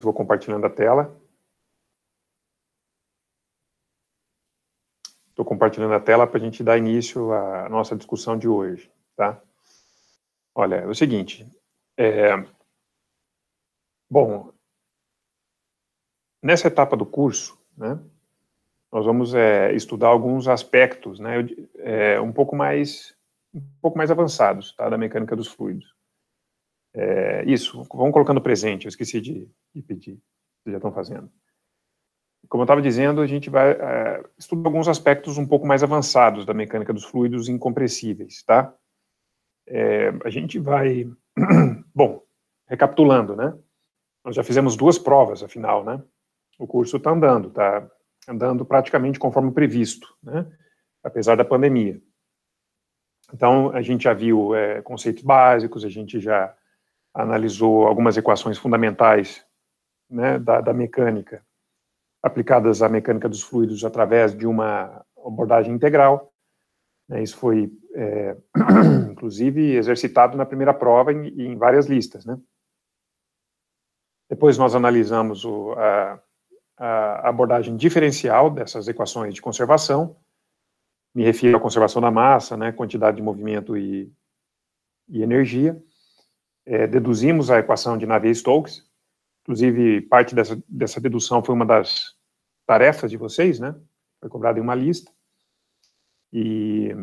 Vou compartilhando a tela. Estou compartilhando a tela para a gente dar início à nossa discussão de hoje, tá? Olha, é o seguinte. É... Bom, nessa etapa do curso, né, nós vamos é, estudar alguns aspectos, né, é, um pouco mais um pouco mais avançados, tá, da mecânica dos fluidos. É, isso, vamos colocando presente, eu esqueci de, de pedir, vocês já estão fazendo. Como eu estava dizendo, a gente vai é, estudar alguns aspectos um pouco mais avançados da mecânica dos fluidos incompressíveis, tá? É, a gente vai, bom, recapitulando, né? Nós já fizemos duas provas, afinal, né? O curso está andando, está andando praticamente conforme previsto, né? Apesar da pandemia. Então, a gente já viu é, conceitos básicos, a gente já analisou algumas equações fundamentais né, da, da mecânica aplicadas à mecânica dos fluidos através de uma abordagem integral. Né, isso foi, é, inclusive, exercitado na primeira prova e em, em, várias listas. Né? Depois nós analisamos o, a, a, abordagem diferencial dessas equações de conservação. Me refiro à conservação da massa, né, quantidade de movimento e, e energia é, deduzimos a equação de Navier-Stokes, inclusive parte dessa, dessa dedução foi uma das tarefas de vocês, né? Foi cobrada em uma lista. E,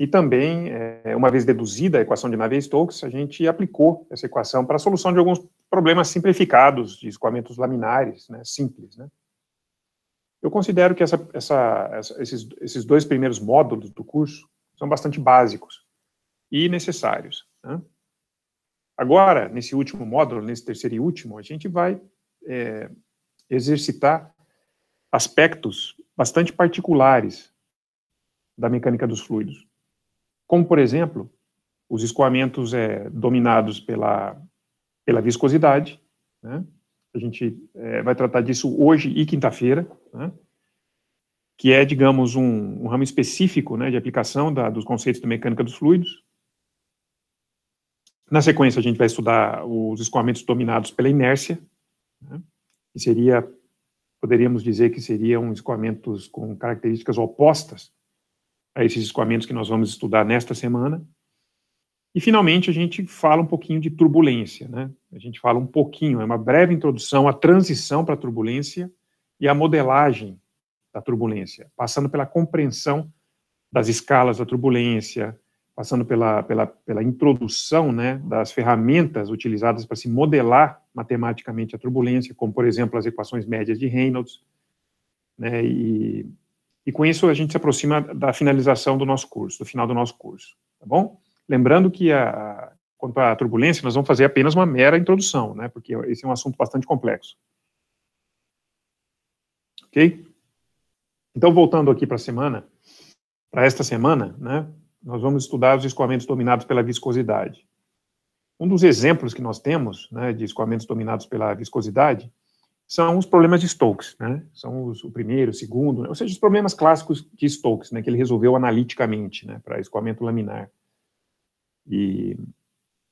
e também, é, uma vez deduzida a equação de Navier-Stokes, a gente aplicou essa equação para a solução de alguns problemas simplificados de escoamentos laminares, né? Simples, né? Eu considero que essa, essa, essa, esses, esses dois primeiros módulos do curso são bastante básicos e necessários. Né? Agora, nesse último módulo, nesse terceiro e último, a gente vai é, exercitar aspectos bastante particulares da mecânica dos fluidos, como, por exemplo, os escoamentos é, dominados pela, pela viscosidade. Né? A gente é, vai tratar disso hoje e quinta-feira, né? que é, digamos, um, um ramo específico né, de aplicação da, dos conceitos de mecânica dos fluidos, na sequência, a gente vai estudar os escoamentos dominados pela inércia, né, que seria, poderíamos dizer que seriam escoamentos com características opostas a esses escoamentos que nós vamos estudar nesta semana. E, finalmente, a gente fala um pouquinho de turbulência. Né? A gente fala um pouquinho, é uma breve introdução à transição para a turbulência e à modelagem da turbulência, passando pela compreensão das escalas da turbulência, passando pela, pela, pela introdução né, das ferramentas utilizadas para se modelar matematicamente a turbulência, como, por exemplo, as equações médias de Reynolds. Né, e, e com isso a gente se aproxima da finalização do nosso curso, do final do nosso curso, tá bom? Lembrando que a, quanto à turbulência, nós vamos fazer apenas uma mera introdução, né, porque esse é um assunto bastante complexo. Ok? Então, voltando aqui para a semana, para esta semana, né, nós vamos estudar os escoamentos dominados pela viscosidade. Um dos exemplos que nós temos né, de escoamentos dominados pela viscosidade são os problemas de Stokes, né? São os, o primeiro, o segundo, ou seja, os problemas clássicos de Stokes, né? Que ele resolveu analiticamente, né? Para escoamento laminar. E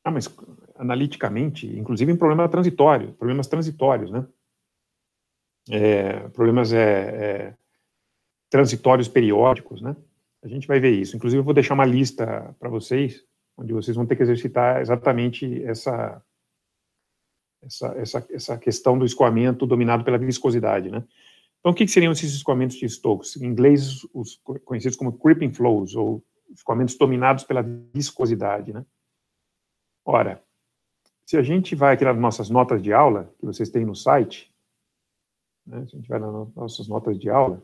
ah, mas analiticamente, inclusive em problema transitório, problemas transitórios, né? É, problemas é, é, transitórios periódicos, né? A gente vai ver isso. Inclusive, eu vou deixar uma lista para vocês, onde vocês vão ter que exercitar exatamente essa, essa, essa, essa questão do escoamento dominado pela viscosidade, né? Então, o que, que seriam esses escoamentos de Stokes? Em inglês, os conhecidos como creeping flows, ou escoamentos dominados pela viscosidade, né? Ora, se a gente vai aqui nas nossas notas de aula, que vocês têm no site, né, se a gente vai nas nossas notas de aula,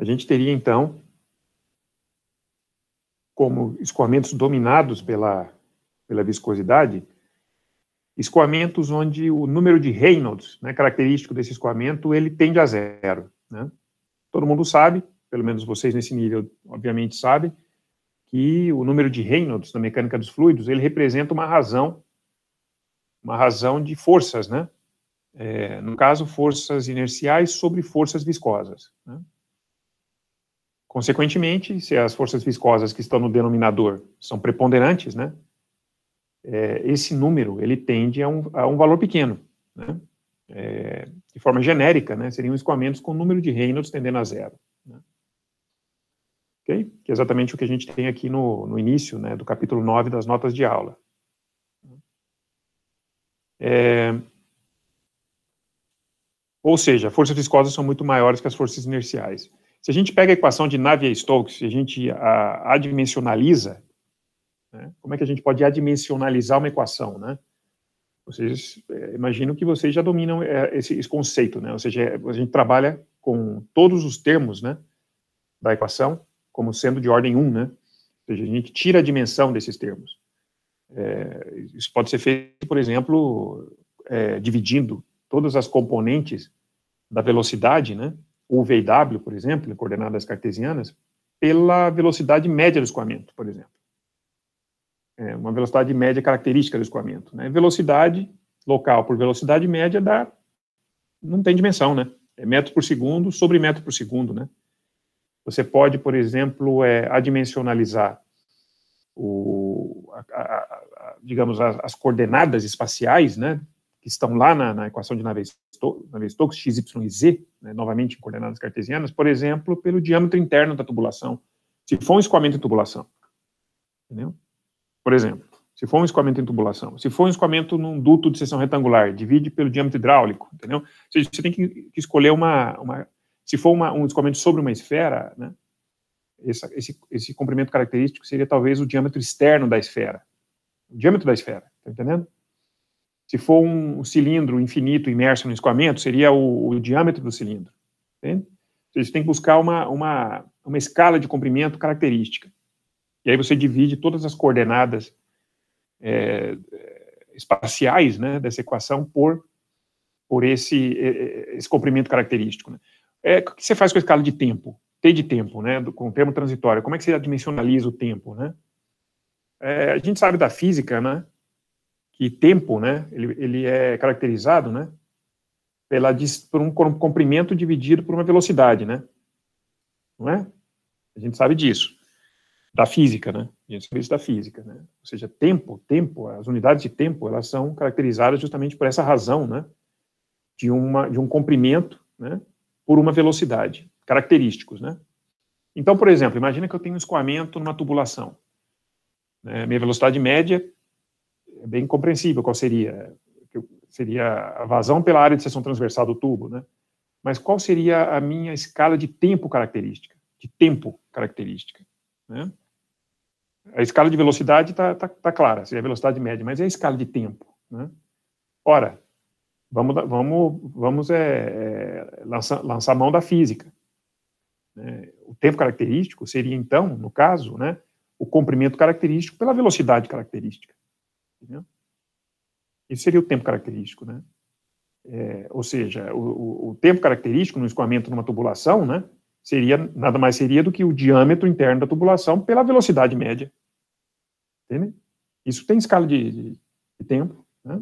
a gente teria, então, como escoamentos dominados pela, pela viscosidade, escoamentos onde o número de Reynolds, né, característico desse escoamento, ele tende a zero. Né? Todo mundo sabe, pelo menos vocês nesse nível, obviamente, sabem, que o número de Reynolds na mecânica dos fluidos, ele representa uma razão, uma razão de forças, né? É, no caso, forças inerciais sobre forças viscosas. Né? Consequentemente, se as forças viscosas que estão no denominador são preponderantes, né, é, esse número ele tende a um, a um valor pequeno. Né? É, de forma genérica, né, seriam escoamentos com o número de Reynolds tendendo a zero. Né? Okay? Que é exatamente o que a gente tem aqui no, no início né, do capítulo 9 das notas de aula. É, ou seja, forças viscosas são muito maiores que as forças inerciais. Se a gente pega a equação de Navier-Stokes e a gente a, adimensionaliza, né, como é que a gente pode adimensionalizar uma equação, né? Vocês é, imagino que vocês já dominam é, esse, esse, conceito, né? Ou seja, a gente trabalha com todos os termos, né, da equação como sendo de ordem 1, né? Ou seja, a gente tira a dimensão desses termos. É, isso pode ser feito, por exemplo, é, dividindo todas as componentes da velocidade, né? ou VW, por exemplo, coordenadas cartesianas, pela velocidade média do escoamento, por exemplo. É uma velocidade média característica do escoamento. Né? Velocidade local por velocidade média dá, não tem dimensão, né? É metro por segundo sobre metro por segundo, né? Você pode, por exemplo, é, adimensionalizar o, a, a, a, digamos, as, as coordenadas espaciais, né, que estão lá na, na equação de Navier-Stokes, x, y e z, né, novamente em coordenadas cartesianas, por exemplo, pelo diâmetro interno da tubulação, se for um escoamento em tubulação. Entendeu? Por exemplo, se for um escoamento em tubulação, se for um escoamento num duto de seção retangular, divide pelo diâmetro hidráulico, entendeu? Ou seja, você tem que escolher uma... uma se for uma, um escoamento sobre uma esfera, né, esse, esse comprimento característico seria talvez o diâmetro externo da esfera. O diâmetro da esfera, tá entendendo? Se for um cilindro infinito imerso no escoamento, seria o, o diâmetro do cilindro. Entende? Então, você tem que buscar uma, uma, uma escala de comprimento característica. E aí você divide todas as coordenadas é, espaciais né, dessa equação por, por esse, esse comprimento característico. Né? É, o que você faz com a escala de tempo? T de tempo, né, do, com o termo transitório. Como é que você dimensionaliza o tempo? Né? É, a gente sabe da física né, que tempo, né, ele, ele é caracterizado, né, pela, por um comprimento dividido por uma velocidade, né, não é? A gente sabe disso, da física, né, a gente sabe isso da física, né, ou seja, tempo, tempo, as unidades de tempo, elas são caracterizadas justamente por essa razão, né, de, uma, de um comprimento, né, por uma velocidade, característicos, né. Então, por exemplo, imagina que eu tenho um escoamento numa tubulação. Né? Minha velocidade média é bem compreensível qual seria seria a vazão pela área de seção transversal do tubo, né? Mas qual seria a minha escala de tempo característica, de tempo característica, né? A escala de velocidade está tá, tá clara, seria a velocidade média, mas é a escala de tempo, né? Ora, vamos vamos vamos é, é lançar, lançar mão da física. Né? O tempo característico seria então, no caso, né, o comprimento característico pela velocidade característica isso Esse seria o tempo característico, né? É, ou seja, o, o, tempo característico no escoamento numa tubulação, né, seria nada mais seria do que o diâmetro interno da tubulação pela velocidade média. Entende? Isso tem escala de, de, de tempo. Né?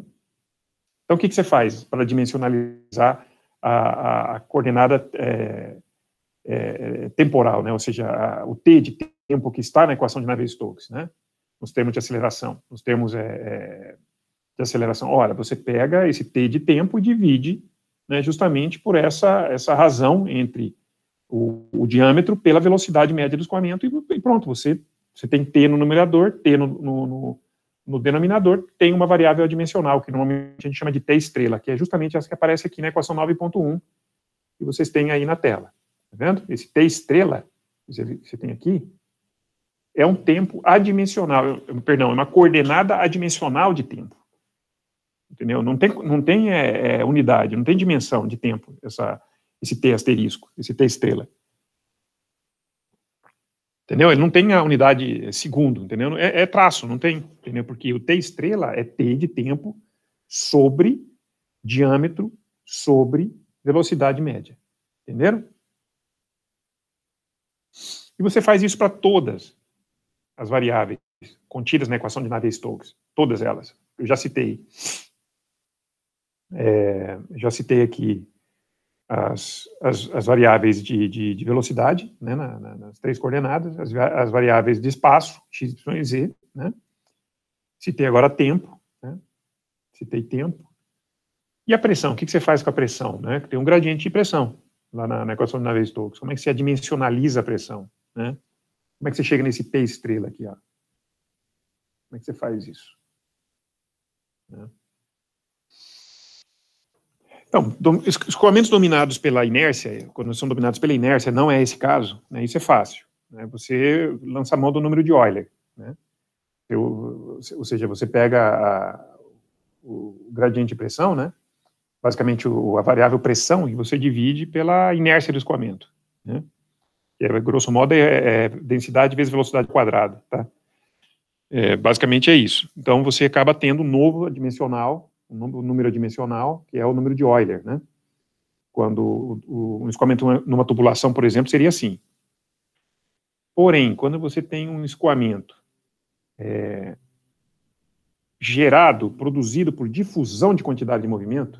Então, o que, que você faz para dimensionalizar a, a, a coordenada é, é, temporal, né? ou seja, a, o t de tempo que está na equação de Navier-Stokes? Né? nos termos de aceleração, nos termos é, de aceleração. Olha, você pega esse T de tempo e divide né, justamente por essa, essa razão entre o, o, diâmetro pela velocidade média do escoamento e, e, pronto, você, você tem T no numerador, T no, no, no, no denominador, tem uma variável adimensional que normalmente a gente chama de T estrela, que é justamente essa que aparece aqui na equação 9.1, que vocês têm aí na tela. Tá vendo? Esse T estrela, você tem aqui, é um tempo adimensional, perdão, é uma coordenada adimensional de tempo. Entendeu? Não tem, não tem é, é, unidade, não tem dimensão de tempo essa, esse T asterisco, esse T estrela. Entendeu? Ele não tem a unidade segundo, entendeu? É, é traço, não tem, entendeu? Porque o T estrela é T de tempo sobre diâmetro sobre velocidade média. Entenderam? E você faz isso para todas as variáveis contidas na equação de Navier-Stokes, todas elas, eu já citei, é, já citei aqui as, as, as variáveis de, de, de velocidade, né, na, na, nas três coordenadas, as, as, variáveis de espaço, x, y, z, né, citei agora tempo, né, citei tempo, e a pressão, o que, que você faz com a pressão? Né, tem um gradiente de pressão lá na, na equação de Navier-Stokes, como é que você adimensionaliza a pressão, né, como é que você chega nesse P estrela aqui? Ó? Como é que você faz isso? Né? Então, escoamentos dominados pela inércia, quando são dominados pela inércia, não é esse caso, né? isso é fácil. Né? Você lança a mão do número de Euler. Né? Eu, ou seja, você pega a, o gradiente de pressão, né? basicamente o, a variável pressão, e você divide pela inércia do escoamento. Né? que é, grosso modo é, é, densidade vezes velocidade quadrada, tá? É, basicamente é isso. Então você acaba tendo um novo dimensional, um número dimensional, que é o número de Euler, né? Quando o, o, um escoamento numa tubulação, por exemplo, seria assim. Porém, quando você tem um escoamento é, gerado, produzido por difusão de quantidade de movimento,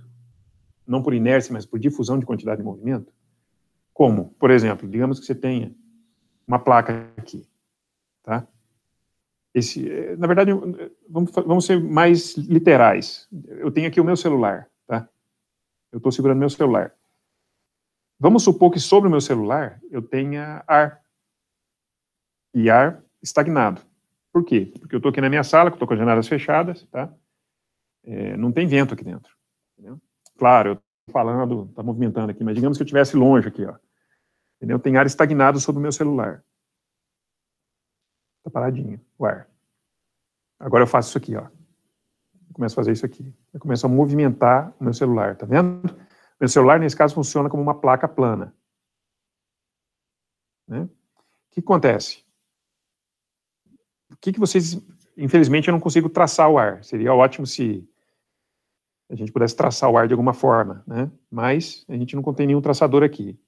não por inércia, mas por difusão de quantidade de movimento, como, por exemplo, digamos que você tenha uma placa aqui, tá? Esse, na verdade, vamos, vamos ser mais literais. Eu tenho aqui o meu celular, tá? Eu estou segurando meu celular. Vamos supor que sobre o meu celular eu tenha ar. E ar estagnado. Por quê? Porque eu estou aqui na minha sala, estou com as janelas fechadas, tá? É, não tem vento aqui dentro. Entendeu? Claro, eu estou falando, está movimentando aqui, mas digamos que eu estivesse longe aqui, ó. Entendeu? Tem ar estagnado sobre o meu celular. Está paradinho o ar. Agora eu faço isso aqui, ó. Eu começo a fazer isso aqui. Eu começo a movimentar o meu celular, tá vendo? Meu celular, nesse caso, funciona como uma placa plana. Né? O que acontece? O que, que vocês. Infelizmente, eu não consigo traçar o ar. Seria ótimo se a gente pudesse traçar o ar de alguma forma, né? Mas a gente não contém nenhum traçador aqui.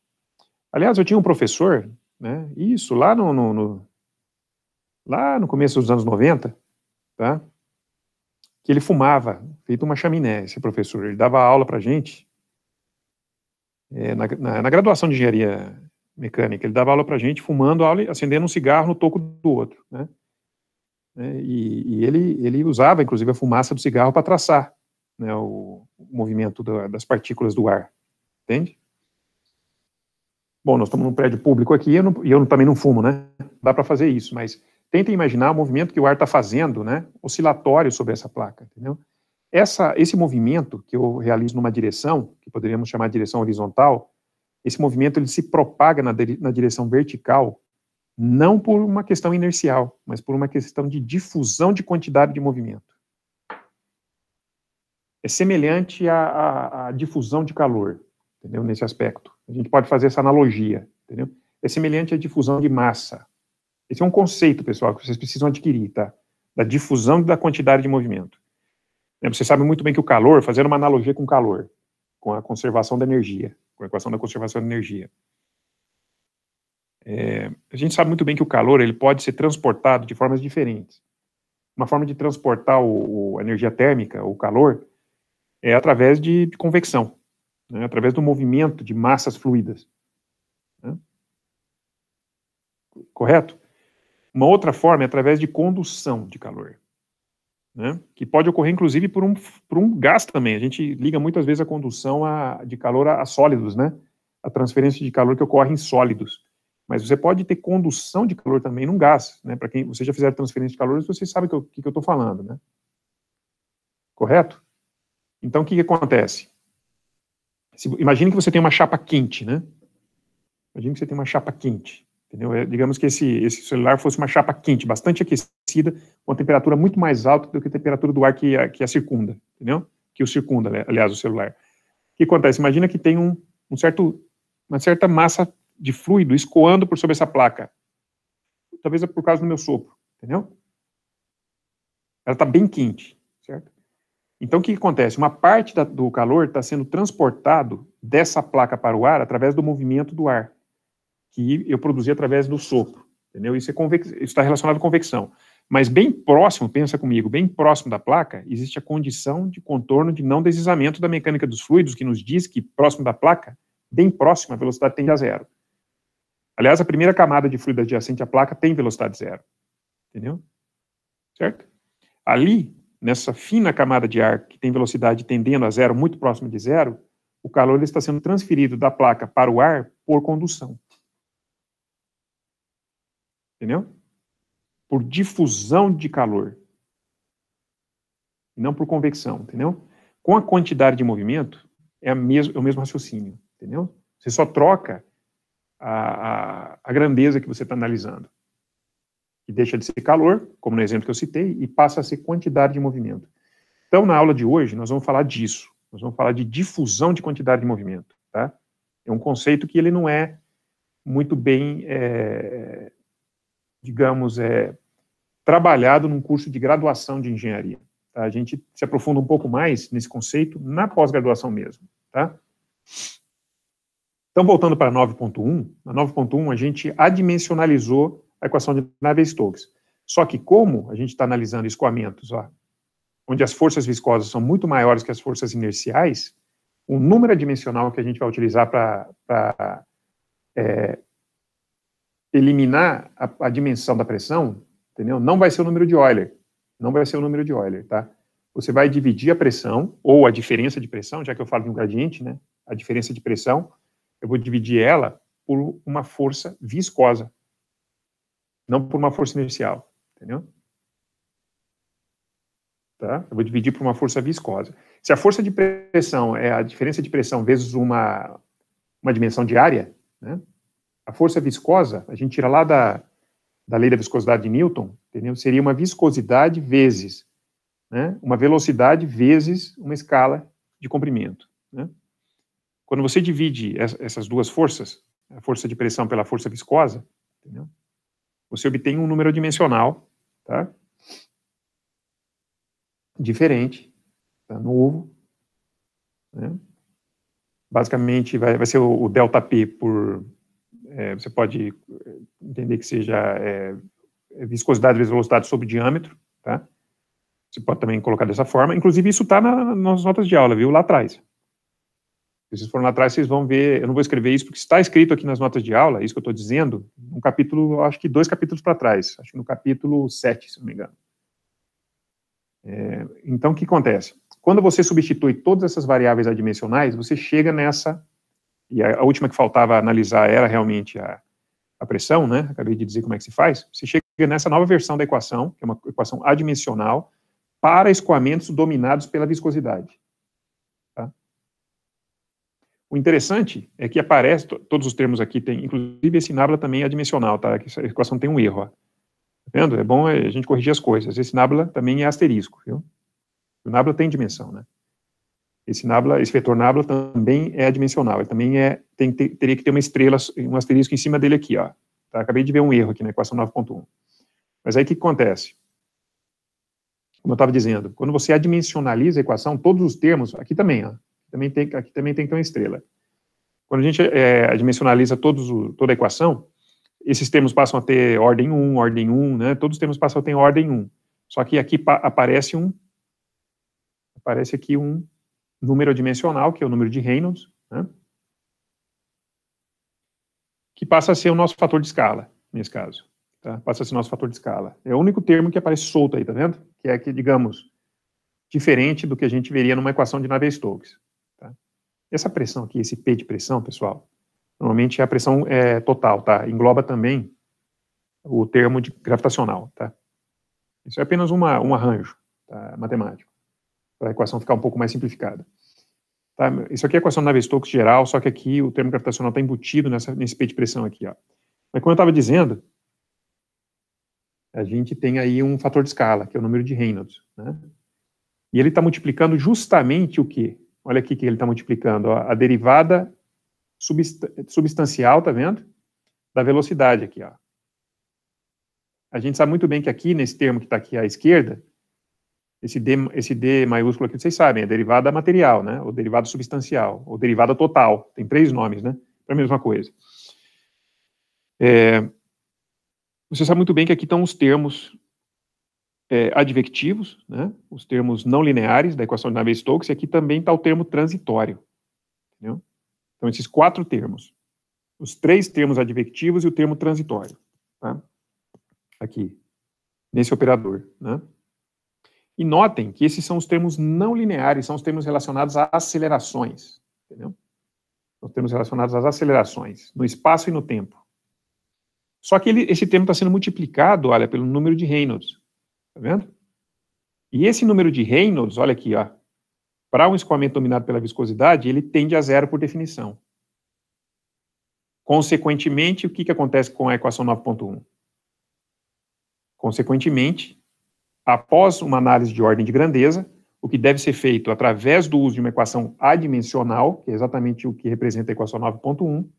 Aliás, eu tinha um professor, né, isso, lá no, no, no, lá no começo dos anos 90, tá, que ele fumava, feito uma chaminé, esse professor. Ele dava aula para gente, é, na, na, na, graduação de engenharia mecânica, ele dava aula para gente fumando, aula, acendendo um cigarro no toco do outro, né, né? e, e ele, ele usava, inclusive, a fumaça do cigarro para traçar né, o, o movimento da, das partículas do ar, entende? Bom, nós estamos num prédio público aqui e eu, não, eu também não fumo, né? Dá para fazer isso, mas tentem imaginar o movimento que o ar está fazendo, né? Oscilatório sobre essa placa, entendeu? Essa, esse movimento que eu realizo numa direção, que poderíamos chamar de direção horizontal, esse movimento ele se propaga na, na direção vertical, não por uma questão inercial, mas por uma questão de difusão de quantidade de movimento. É semelhante à, à difusão de calor, entendeu? Nesse aspecto. A gente pode fazer essa analogia, entendeu? É semelhante à difusão de massa. Esse é um conceito, pessoal, que vocês precisam adquirir, tá? Da difusão da quantidade de movimento. É, você sabe muito bem que o calor, fazendo uma analogia com o calor, com a conservação da energia, com a equação da conservação da energia. É, a gente sabe muito bem que o calor ele pode ser transportado de formas diferentes. Uma forma de transportar a energia térmica, o calor, é através de, de convecção né, através do movimento de massas fluidas. Né? Correto? Uma outra forma é através de condução de calor, né, que pode ocorrer inclusive por um, por um gás também. A gente liga muitas vezes a condução a, de calor a, a sólidos, né? a transferência de calor que ocorre em sólidos. Mas você pode ter condução de calor também num gás, né? Para quem vocês já fizeram transferência de calor, vocês sabem o que, que, eu estou falando, né? Correto? Então, o que, que acontece? Se, imagine que você tem uma chapa quente, né? Imagine que você tem uma chapa quente. Entendeu? É, digamos que esse, esse celular fosse uma chapa quente, bastante aquecida, com a temperatura muito mais alta do que a temperatura do ar que a, que a circunda, entendeu? Que o circunda, aliás, o celular. O que acontece? Imagina que tem um, um certo, uma certa massa de fluido escoando por sobre essa placa. Talvez é por causa do meu sopro, entendeu? Ela está bem quente. Então, o que acontece? Uma parte da, do calor está sendo transportado dessa placa para o ar através do movimento do ar, que eu produzi através do sopro, entendeu? Isso é está relacionado à convecção. Mas bem próximo, pensa comigo, bem próximo da placa, existe a condição de contorno de não deslizamento da mecânica dos fluidos, que nos diz que próximo da placa, bem próximo, a velocidade tende a zero. Aliás, a primeira camada de fluido adjacente à placa tem velocidade zero, entendeu? Certo? Ali, nessa fina camada de ar que tem velocidade tendendo a zero, muito próximo de zero, o calor está sendo transferido da placa para o ar por condução. Entendeu? Por difusão de calor. Não por convecção, entendeu? Com a quantidade de movimento, é, é o mesmo raciocínio, entendeu? Você só troca a, a, a grandeza que você está analisando que deixa de ser calor, como no exemplo que eu citei, e passa a ser quantidade de movimento. Então, na aula de hoje, nós vamos falar disso. Nós vamos falar de difusão de quantidade de movimento. Tá? É um conceito que ele não é muito bem, é, digamos, é, trabalhado num curso de graduação de engenharia. Tá? A gente se aprofunda um pouco mais nesse conceito na pós-graduação mesmo. Tá? Então, voltando para 9.1, na 9.1 a gente adimensionalizou a equação de Navier-Stokes. Só que como a gente está analisando escoamentos, ó, onde as forças viscosas são muito maiores que as forças inerciais, o número é dimensional que a gente vai utilizar para é, eliminar a, a, dimensão da pressão, entendeu? Não vai ser o número de Euler, não vai ser o número de Euler, tá? Você vai dividir a pressão ou a diferença de pressão, já que eu falo de um gradiente, né? A diferença de pressão, eu vou dividir ela por uma força viscosa, não por uma força inercial, entendeu? Tá? Eu vou dividir por uma força viscosa. Se a força de pressão é a diferença de pressão vezes uma, uma dimensão de área, né? a força viscosa, a gente tira lá da, da lei da viscosidade de Newton, entendeu? seria uma viscosidade vezes né? uma velocidade vezes uma escala de comprimento. Né? Quando você divide essas duas forças, a força de pressão pela força viscosa, entendeu? você obtém um número dimensional, tá? Diferente, tá? novo, né? Basicamente, vai, vai ser o, o delta P por... É, você pode é, entender que seja é, é, viscosidade vezes velocidade sobre diâmetro, tá? Você pode também colocar dessa forma. Inclusive, isso está na, nas notas de aula, viu? Lá atrás. Se vocês forem lá atrás, vocês vão ver. Eu não vou escrever isso, porque está escrito aqui nas notas de aula, é isso que eu estou dizendo, um capítulo, acho que dois capítulos para trás, acho que no capítulo 7, se não me engano. É, então, o que acontece? Quando você substitui todas essas variáveis adimensionais, você chega nessa. E a, a última que faltava analisar era realmente a, a pressão, né? Acabei de dizer como é que se faz. Você chega nessa nova versão da equação, que é uma equação adimensional, para escoamentos dominados pela viscosidade. O interessante é que aparece, todos os termos aqui tem, inclusive esse nábula também é dimensional, tá? Essa equação tem um erro, ó. Tá vendo? É bom é, a gente corrigir as coisas. Esse nábula também é asterisco, viu? O nábula tem dimensão, né? Esse nabla, esse vetor nábula também é adimensional. ele também é, tem, ter, teria que ter uma estrela, um asterisco em cima dele aqui, ó. Tá? Acabei de ver um erro aqui na equação 9.1. Mas aí o que, que acontece? Como eu estava dizendo, quando você adimensionaliza a equação, todos os termos, aqui também, ó, também tem, aqui também tem que ter uma estrela. Quando a gente é, dimensionaliza todos o, toda a equação, esses termos passam a ter ordem 1, ordem 1, né? Todos os termos passam a ter ordem 1. Só que aqui aparece um aparece aqui um número dimensional, que é o número de Reynolds, né? que passa a ser o nosso fator de escala, nesse caso. Tá? Passa a ser o nosso fator de escala. É o único termo que aparece solto aí, tá vendo? Que é que, digamos, diferente do que a gente veria numa equação de Navier-Stokes. Essa pressão aqui, esse P de pressão, pessoal, normalmente é a pressão é total, tá? Engloba também o termo de gravitacional, tá? Isso é apenas uma, um arranjo tá? matemático, para a equação ficar um pouco mais simplificada. Tá? Isso aqui é a equação Navier-Stokes geral, só que aqui o termo gravitacional está embutido nessa, nesse P de pressão aqui, ó. Mas como eu estava dizendo, a gente tem aí um fator de escala, que é o número de Reynolds, né? E ele está multiplicando justamente o quê? Olha aqui que ele está multiplicando. Ó, a derivada subst substancial, tá vendo? Da velocidade aqui. Ó. A gente sabe muito bem que aqui, nesse termo que está aqui à esquerda, esse D, esse D maiúsculo aqui, vocês sabem, é derivada material, né? Ou derivada substancial, ou derivada total. Tem três nomes, né? Para a mesma coisa. É, você sabe muito bem que aqui estão os termos é, advectivos, né? os termos não lineares da equação de Navier-Stokes, e aqui também está o termo transitório. Entendeu? Então, esses quatro termos. Os três termos advectivos e o termo transitório. Tá? Aqui, nesse operador. Né? E notem que esses são os termos não lineares, são os termos relacionados a acelerações. Entendeu? os termos relacionados às acelerações, no espaço e no tempo. Só que ele, esse termo está sendo multiplicado, olha, pelo número de Reynolds. Tá vendo? E esse número de Reynolds, olha aqui, ó, para um escoamento dominado pela viscosidade, ele tende a zero por definição. Consequentemente, o que, que acontece com a equação 9.1? Consequentemente, após uma análise de ordem de grandeza, o que deve ser feito através do uso de uma equação adimensional, que é exatamente o que representa a equação 9.1,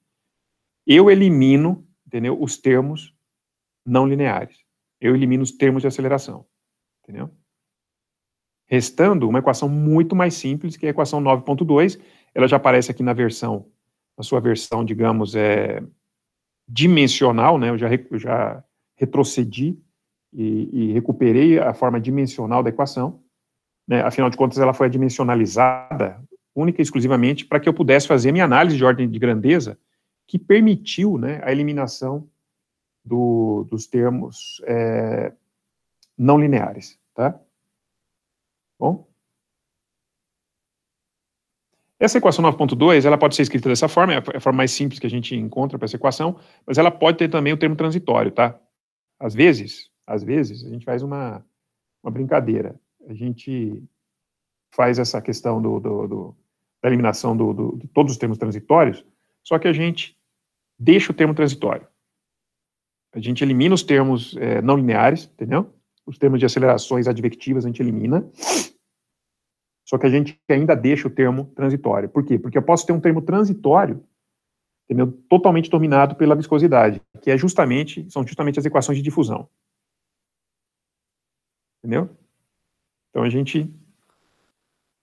eu elimino entendeu, os termos não lineares eu elimino os termos de aceleração. Entendeu? Restando uma equação muito mais simples, que é a equação 9.2, ela já aparece aqui na versão, na sua versão, digamos, é, dimensional, né? Eu já, eu já retrocedi e, e, recuperei a forma dimensional da equação. Né? Afinal de contas, ela foi dimensionalizada única e exclusivamente para que eu pudesse fazer minha análise de ordem de grandeza que permitiu né, a eliminação do, dos termos é, não lineares, tá? Bom? Essa equação 9.2, ela pode ser escrita dessa forma, é, é a forma mais simples que a gente encontra para essa equação, mas ela pode ter também o termo transitório, tá? Às vezes, às vezes, a gente faz uma, uma brincadeira. A gente faz essa questão do, do, do da eliminação do, do, de todos os termos transitórios, só que a gente deixa o termo transitório a gente elimina os termos é, não lineares, entendeu? Os termos de acelerações advectivas a gente elimina. Só que a gente ainda deixa o termo transitório. Por quê? Porque eu posso ter um termo transitório, entendeu? Totalmente dominado pela viscosidade, que é justamente, são justamente as equações de difusão. Entendeu? Então a gente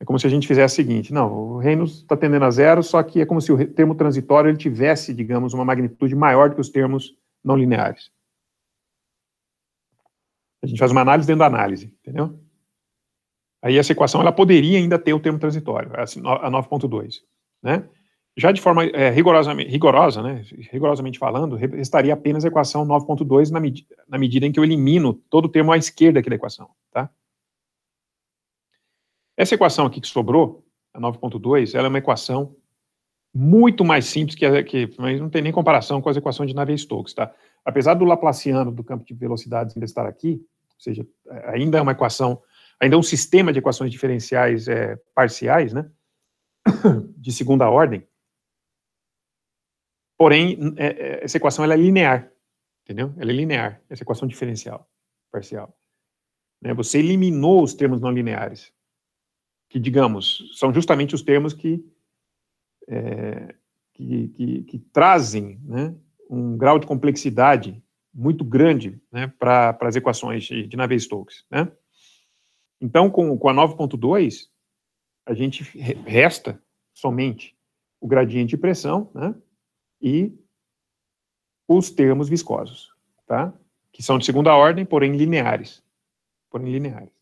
é como se a gente fizesse o seguinte, não, o Reynolds está tendendo a zero, só que é como se o termo transitório ele tivesse, digamos, uma magnitude maior do que os termos não lineares. A gente faz uma análise dentro da análise, entendeu? Aí essa equação ela poderia ainda ter o termo transitório, a 9.2, né? Já de forma é, rigorosamente, rigorosa, né, rigorosamente falando, restaria apenas a equação 9.2 na, med na medida em que eu elimino todo o termo à esquerda aqui da equação, tá? Essa equação aqui que sobrou, a 9.2, ela é uma equação muito mais simples que, que mas não tem nem comparação com as equações de Navier-Stokes, tá? Apesar do Laplaciano do campo de velocidades ainda estar aqui, ou seja, ainda é uma equação, ainda é um sistema de equações diferenciais é, parciais, né? De segunda ordem. Porém, é, é, essa equação ela é linear, entendeu? Ela é linear, essa equação diferencial parcial. Né? Você eliminou os termos não lineares, que digamos são justamente os termos que é, que, que, que, trazem né, um grau de complexidade muito grande né, para as equações de, de Navier-Stokes. Né? Então, com, com a 9.2, a gente resta somente o gradiente de pressão né, e os termos viscosos, tá? que são de segunda ordem, porém lineares. Porém lineares.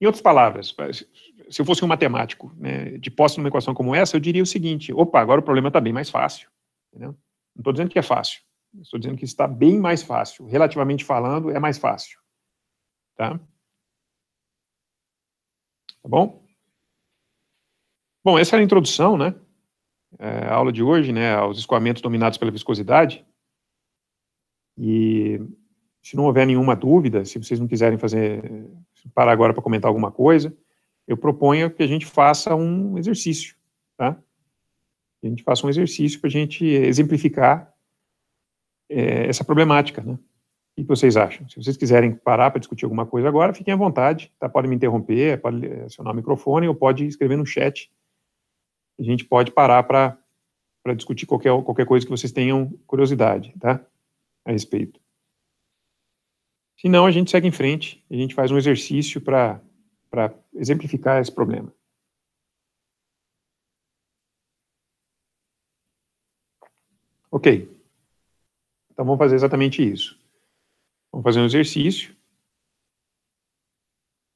Em outras palavras, eh, se eu fosse um matemático né, de posse numa equação como essa, eu diria o seguinte: opa, agora o problema está bem mais fácil. Entendeu? Não estou dizendo que é fácil, estou dizendo que está bem mais fácil. Relativamente falando, é mais fácil. Tá? Tá bom? Bom, essa era a introdução, né? É, a aula de hoje, né? Aos escoamentos dominados pela viscosidade. E se não houver nenhuma dúvida, se vocês não quiserem fazer parar agora para comentar alguma coisa, eu proponho que a gente faça um exercício, tá? Que a gente faça um exercício para a gente exemplificar é, essa problemática, né? O que vocês acham? Se vocês quiserem parar para discutir alguma coisa agora, fiquem à vontade, tá? Podem me interromper, pode acionar o microfone ou pode escrever no chat. A gente pode parar para discutir qualquer, qualquer coisa que vocês tenham curiosidade, tá? A respeito. Se não, a gente segue em frente, a gente faz um exercício para exemplificar esse problema. Ok. Então vamos fazer exatamente isso. Vamos fazer um exercício,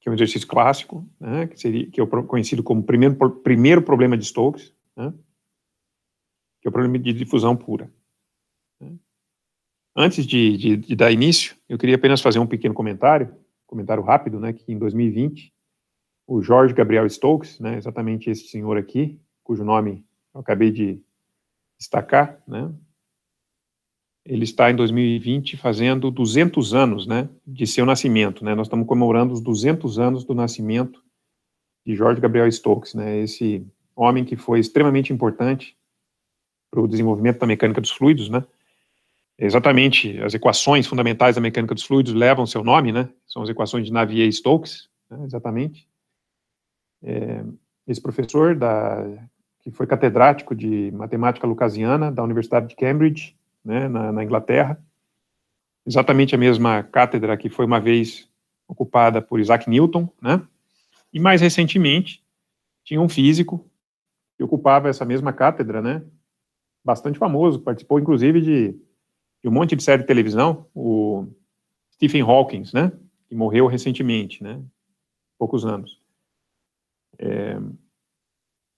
que é um exercício clássico, né, que, seria, que é conhecido como primeiro, primeiro problema de Stokes, né, que é o problema de difusão pura. Antes de, de, de, dar início, eu queria apenas fazer um pequeno comentário, comentário rápido, né, que em 2020, o Jorge Gabriel Stokes, né, exatamente esse senhor aqui, cujo nome eu acabei de destacar, né, ele está em 2020 fazendo 200 anos né, de seu nascimento. Né, nós estamos comemorando os 200 anos do nascimento de Jorge Gabriel Stokes, né, esse homem que foi extremamente importante para o desenvolvimento da mecânica dos fluidos, né, Exatamente, as equações fundamentais da mecânica dos fluidos levam seu nome, né? São as equações de Navier e Stokes, né? exatamente. É, esse professor da, que foi catedrático de matemática lucasiana da Universidade de Cambridge, né, na, na Inglaterra, exatamente a mesma cátedra que foi uma vez ocupada por Isaac Newton, né? E mais recentemente tinha um físico que ocupava essa mesma cátedra, né? Bastante famoso, participou inclusive de e um monte de série de televisão, o Stephen Hawking, né, que morreu recentemente, né, poucos anos. É,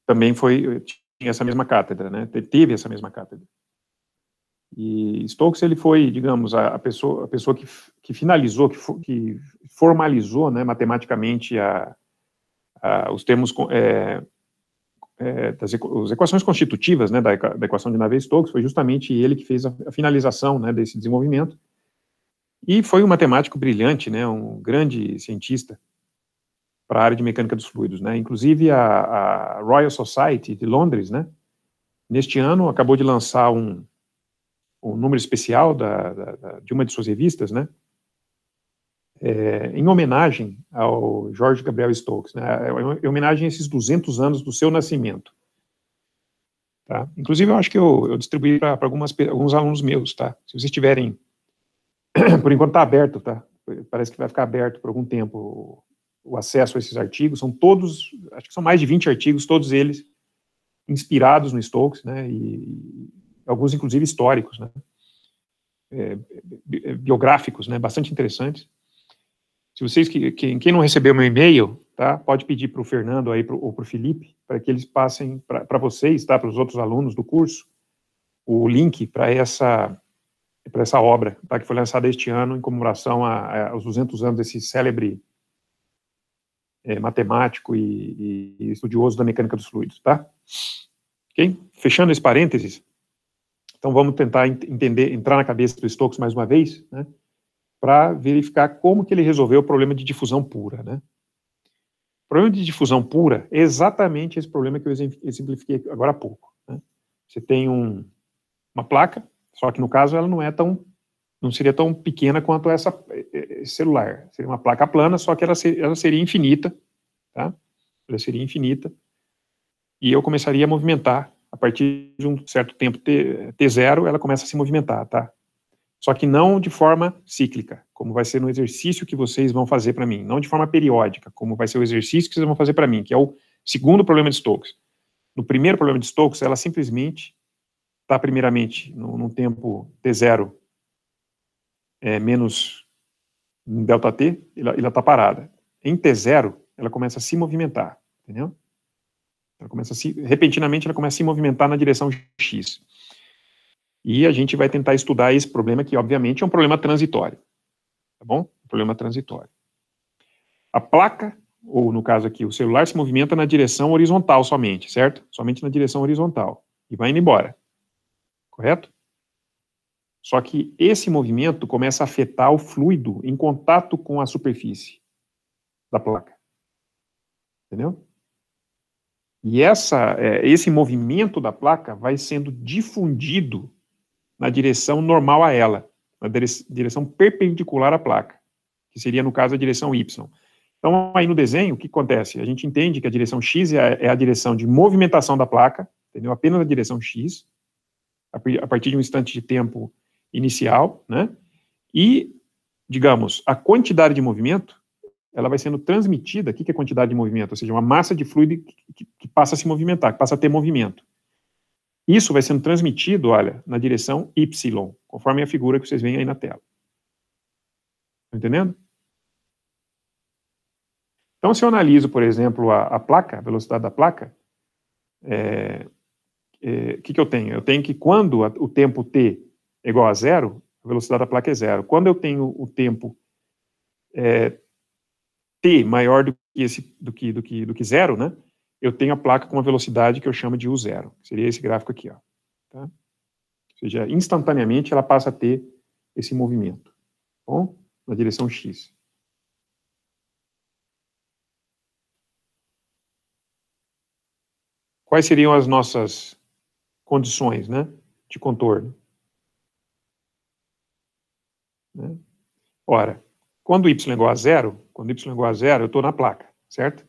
também foi tinha essa mesma cátedra, né, teve essa mesma cátedra. E Stokes ele foi, digamos, a, a pessoa a pessoa que, que finalizou, que, for, que formalizou, né, matematicamente a, a os termos é, é, das equações constitutivas né, da, da, equação de Navier-Stokes, foi justamente ele que fez a, a finalização né, desse desenvolvimento. E foi um matemático brilhante, né, um grande cientista para a área de mecânica dos fluidos. Né. Inclusive, a, a Royal Society de Londres, né, neste ano, acabou de lançar um, um número especial da, da, de uma de suas revistas, né, é, em homenagem ao Jorge Gabriel Stokes, né, é, em homenagem a esses 200 anos do seu nascimento. Tá? Inclusive, eu acho que eu, eu distribuí para alguns alunos meus, tá? Se vocês tiverem, por enquanto está aberto, tá? Parece que vai ficar aberto por algum tempo o, acesso a esses artigos. São todos, acho que são mais de 20 artigos, todos eles inspirados no Stokes, né? E, e alguns, inclusive, históricos, né? É, biográficos, né? Bastante interessantes. Se vocês, quem, quem não recebeu meu e-mail, tá, pode pedir para o Fernando aí, pro, ou para o Felipe, para que eles passem para vocês, tá, para os outros alunos do curso, o link para essa para essa obra, tá, que foi lançada este ano em comemoração a, a, aos 200 anos desse célebre é, matemático e, e, estudioso da mecânica dos fluidos, tá? Ok? Fechando esse parênteses, então vamos tentar entender, entrar na cabeça do Stokes mais uma vez, né? para verificar como que ele resolveu o problema de difusão pura, né? O problema de difusão pura é exatamente esse problema que eu exemplifiquei agora há pouco. Né? Você tem um, uma placa, só que no caso ela não é tão, não seria tão pequena quanto essa é, é, celular. Seria uma placa plana, só que ela, seria, ela seria infinita, tá? Ela seria infinita. E eu começaria a movimentar a partir de um certo tempo t, t0, ela começa a se movimentar, tá? Só que não de forma cíclica, como vai ser no exercício que vocês vão fazer para mim, não de forma periódica, como vai ser o exercício que vocês vão fazer para mim, que é o segundo problema de Stokes. No primeiro problema de Stokes, ela simplesmente está primeiramente num tempo T0 é, menos delta T, ela está parada. Em T0, ela começa a se movimentar, entendeu? Ela começa se, repentinamente ela começa a se movimentar na direção X. E a gente vai tentar estudar esse problema, que obviamente é um problema transitório. Tá bom? Um problema transitório. A placa, ou no caso aqui, o celular se movimenta na direção horizontal somente, certo? Somente na direção horizontal. E vai indo embora. Correto? Só que esse movimento começa a afetar o fluido em contato com a superfície da placa. Entendeu? E essa, é, esse movimento da placa vai sendo difundido na direção normal a ela, na direção perpendicular à placa, que seria, no caso, a direção Y. Então, aí no desenho, o que acontece? A gente entende que a direção X é a, é a direção de movimentação da placa, entendeu? Apenas a direção X, a partir de um instante de tempo inicial, né? E, digamos, a quantidade de movimento, ela vai sendo transmitida, o que é quantidade de movimento? Ou seja, uma massa de fluido que, que, que passa a se movimentar, que passa a ter movimento. Isso vai sendo transmitido, olha, na direção Y, conforme a figura que vocês veem aí na tela. Tá entendendo? Então, se eu analiso, por exemplo, a, a placa, a velocidade da placa, o é, é, que, que eu tenho? Eu tenho que quando a, o tempo t é igual a zero, a velocidade da placa é zero. Quando eu tenho o tempo é, t maior do que, esse, do que, do que, do que zero, né, eu tenho a placa com uma velocidade que eu chamo de U0, seria esse gráfico aqui. Ó, tá? Ou seja, instantaneamente ela passa a ter esse movimento, tá bom? na direção X. Quais seriam as nossas condições né, de contorno? Né? Ora, quando y igual a zero, quando y igual a zero, eu estou na placa, certo?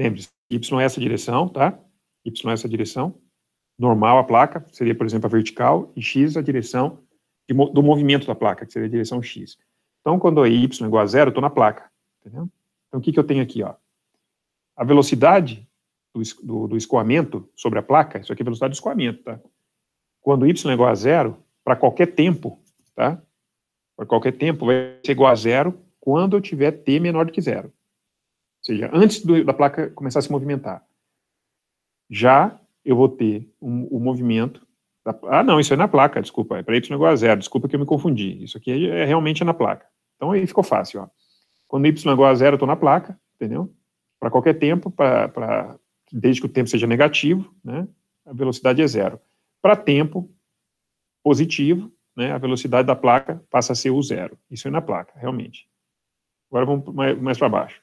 Lembre-se, Y é essa direção, tá? Y é essa direção. Normal a placa, seria, por exemplo, a vertical, e X a direção de, do movimento da placa, que seria a direção X. Então, quando é Y é igual a zero, eu estou na placa. Entendeu? Então, o que, que eu tenho aqui? Ó? A velocidade do, do, do, escoamento sobre a placa, isso aqui é velocidade de escoamento, tá? Quando Y é igual a zero, para qualquer tempo, tá? Para qualquer tempo, vai ser igual a zero quando eu tiver T menor do que zero seja, antes do, da placa começar a se movimentar. Já eu vou ter o um, um movimento. Da, ah, não, isso é na placa, desculpa, é para y igual a zero, desculpa que eu me confundi. Isso aqui é, é realmente é na placa. Então aí ficou fácil. Ó. Quando y igual a zero, eu estou na placa, entendeu? Para qualquer tempo, pra, pra, desde que o tempo seja negativo, né, a velocidade é zero. Para tempo positivo, né, a velocidade da placa passa a ser o zero. Isso é na placa, realmente. Agora vamos mais, mais para baixo.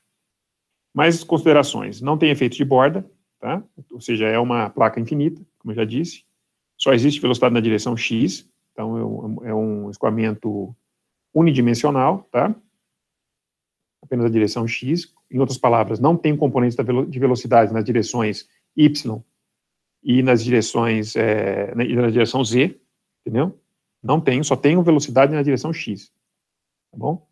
Mais considerações. Não tem efeito de borda, tá? ou seja, é uma placa infinita, como eu já disse. Só existe velocidade na direção x, então é um, é escoamento unidimensional, tá? apenas a direção x. Em outras palavras, não tem componentes de velocidade nas direções y e nas direções é, na, na direção z, entendeu? Não tem, só tem velocidade na direção x, tá bom?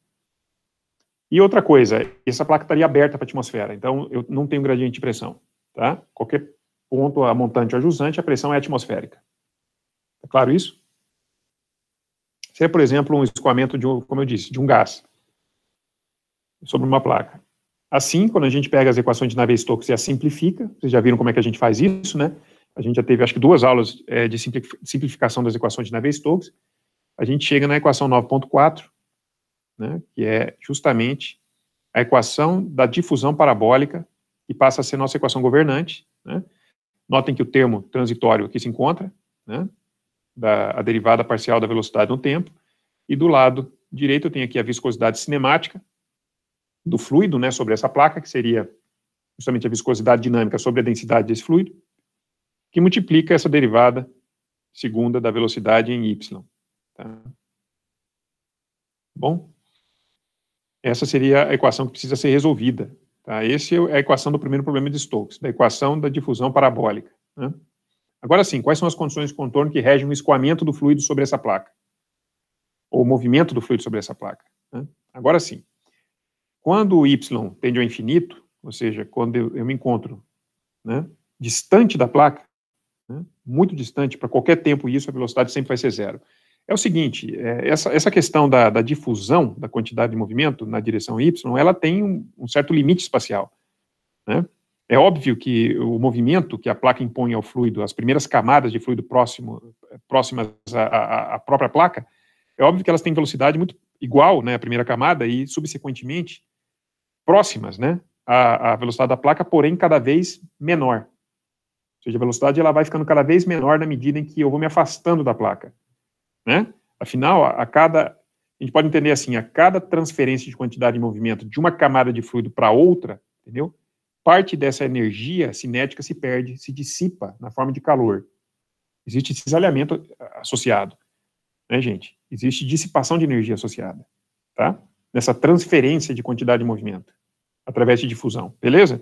E outra coisa, essa placa estaria aberta para a atmosfera, então eu não tenho gradiente de pressão. Tá? Qualquer ponto, a montante ou a jusante, a pressão é atmosférica. É claro isso? Se é, por exemplo, um escoamento de um, como eu disse, de um gás sobre uma placa. Assim, quando a gente pega as equações de Navier-Stokes e as simplifica, vocês já viram como é que a gente faz isso, né? A gente já teve, acho que, duas aulas é, de simplificação das equações de Navier-Stokes. A gente chega na equação 9.4, né, que é justamente a equação da difusão parabólica, que passa a ser nossa equação governante. Né. Notem que o termo transitório aqui se encontra, né, da, a derivada parcial da velocidade no tempo, e do lado direito eu tenho aqui a viscosidade cinemática do fluido né, sobre essa placa, que seria justamente a viscosidade dinâmica sobre a densidade desse fluido, que multiplica essa derivada segunda da velocidade em y. Tá? Bom, essa seria a equação que precisa ser resolvida. Tá? Essa é, é a equação do primeiro problema de Stokes, da equação da difusão parabólica. Né? Agora sim, quais são as condições de contorno que regem o escoamento do fluido sobre essa placa? Ou o movimento do fluido sobre essa placa? Né? Agora sim. Quando o y tende ao infinito, ou seja, quando eu, eu me encontro né, distante da placa, né, muito distante, para qualquer tempo isso, a velocidade sempre vai ser zero. É o seguinte, é, essa, essa questão da, da, difusão da quantidade de movimento na direção Y, ela tem um, um certo limite espacial. Né? É óbvio que o movimento que a placa impõe ao fluido, as primeiras camadas de fluido próximo, próximas à, à, à própria placa, é óbvio que elas têm velocidade muito igual, né, à primeira camada, e subsequentemente próximas, né, à, à, velocidade da placa, porém cada vez menor. Ou seja, a velocidade ela vai ficando cada vez menor na medida em que eu vou me afastando da placa. Né? Afinal, a, cada a gente pode entender assim, a cada transferência de quantidade de movimento de uma camada de fluido para outra, entendeu? Parte dessa energia cinética se perde, se dissipa na forma de calor. Existe cisalhamento ah, associado, né, gente? Existe dissipação de energia associada, tá? Nessa transferência de quantidade de movimento através de difusão, beleza?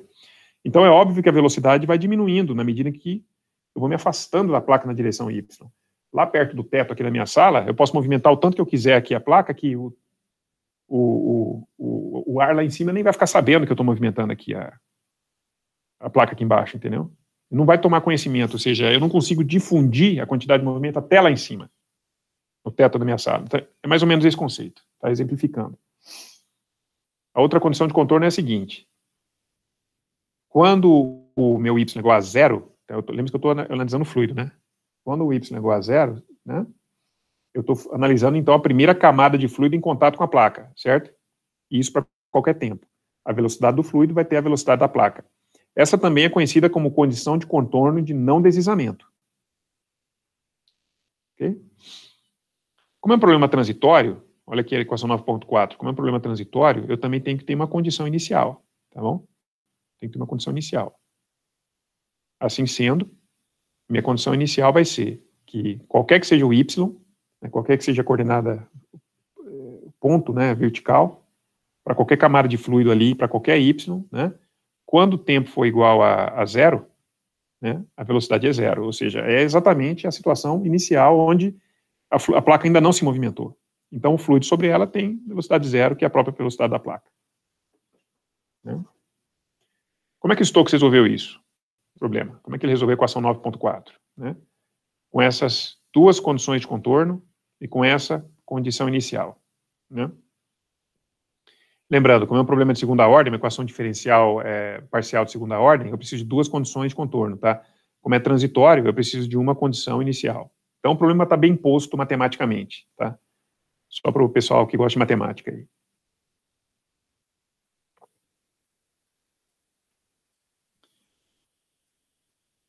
Então é óbvio que a velocidade vai diminuindo na medida que eu vou me afastando da placa na direção y lá perto do teto aqui da minha sala, eu posso movimentar o tanto que eu quiser aqui a placa, que o, o, o, o ar lá em cima nem vai ficar sabendo que eu estou movimentando aqui a, a placa aqui embaixo, entendeu? Não vai tomar conhecimento, ou seja, eu não consigo difundir a quantidade de movimento até lá em cima, no teto da minha sala. Então, é mais ou menos esse conceito, está exemplificando. A outra condição de contorno é a seguinte. Quando o meu y igual a zero, então eu tô, lembra que eu estou analisando o fluido, né? Quando o Y é igual a zero, né, eu estou analisando, então, a primeira camada de fluido em contato com a placa, certo? isso para qualquer tempo. A velocidade do fluido vai ter a velocidade da placa. Essa também é conhecida como condição de contorno de não deslizamento. Okay? Como é um problema transitório, olha aqui a equação 9.4, como é um problema transitório, eu também tenho que ter uma condição inicial, tá bom? Tem que ter uma condição inicial. Assim sendo, minha condição inicial vai ser que qualquer que seja o y, né, qualquer que seja a coordenada eh, ponto, né, vertical, para qualquer camada de fluido ali, para qualquer y, né, quando o tempo for igual a, a zero, né, a velocidade é zero, ou seja, é exatamente a situação inicial onde a, a placa ainda não se movimentou. Então, o fluido sobre ela tem velocidade zero, que é a própria velocidade da placa. Né? Como é que o Stokes resolveu isso? problema. Como é que ele resolveu a equação 9.4? Né? Com essas duas condições de contorno e com essa condição inicial. Né? Lembrando, como é um problema de segunda ordem, uma equação diferencial é, parcial de segunda ordem, eu preciso de duas condições de contorno, tá? Como é transitório, eu preciso de uma condição inicial. Então, o problema está bem posto matematicamente, tá? Só para o pessoal que gosta de matemática aí.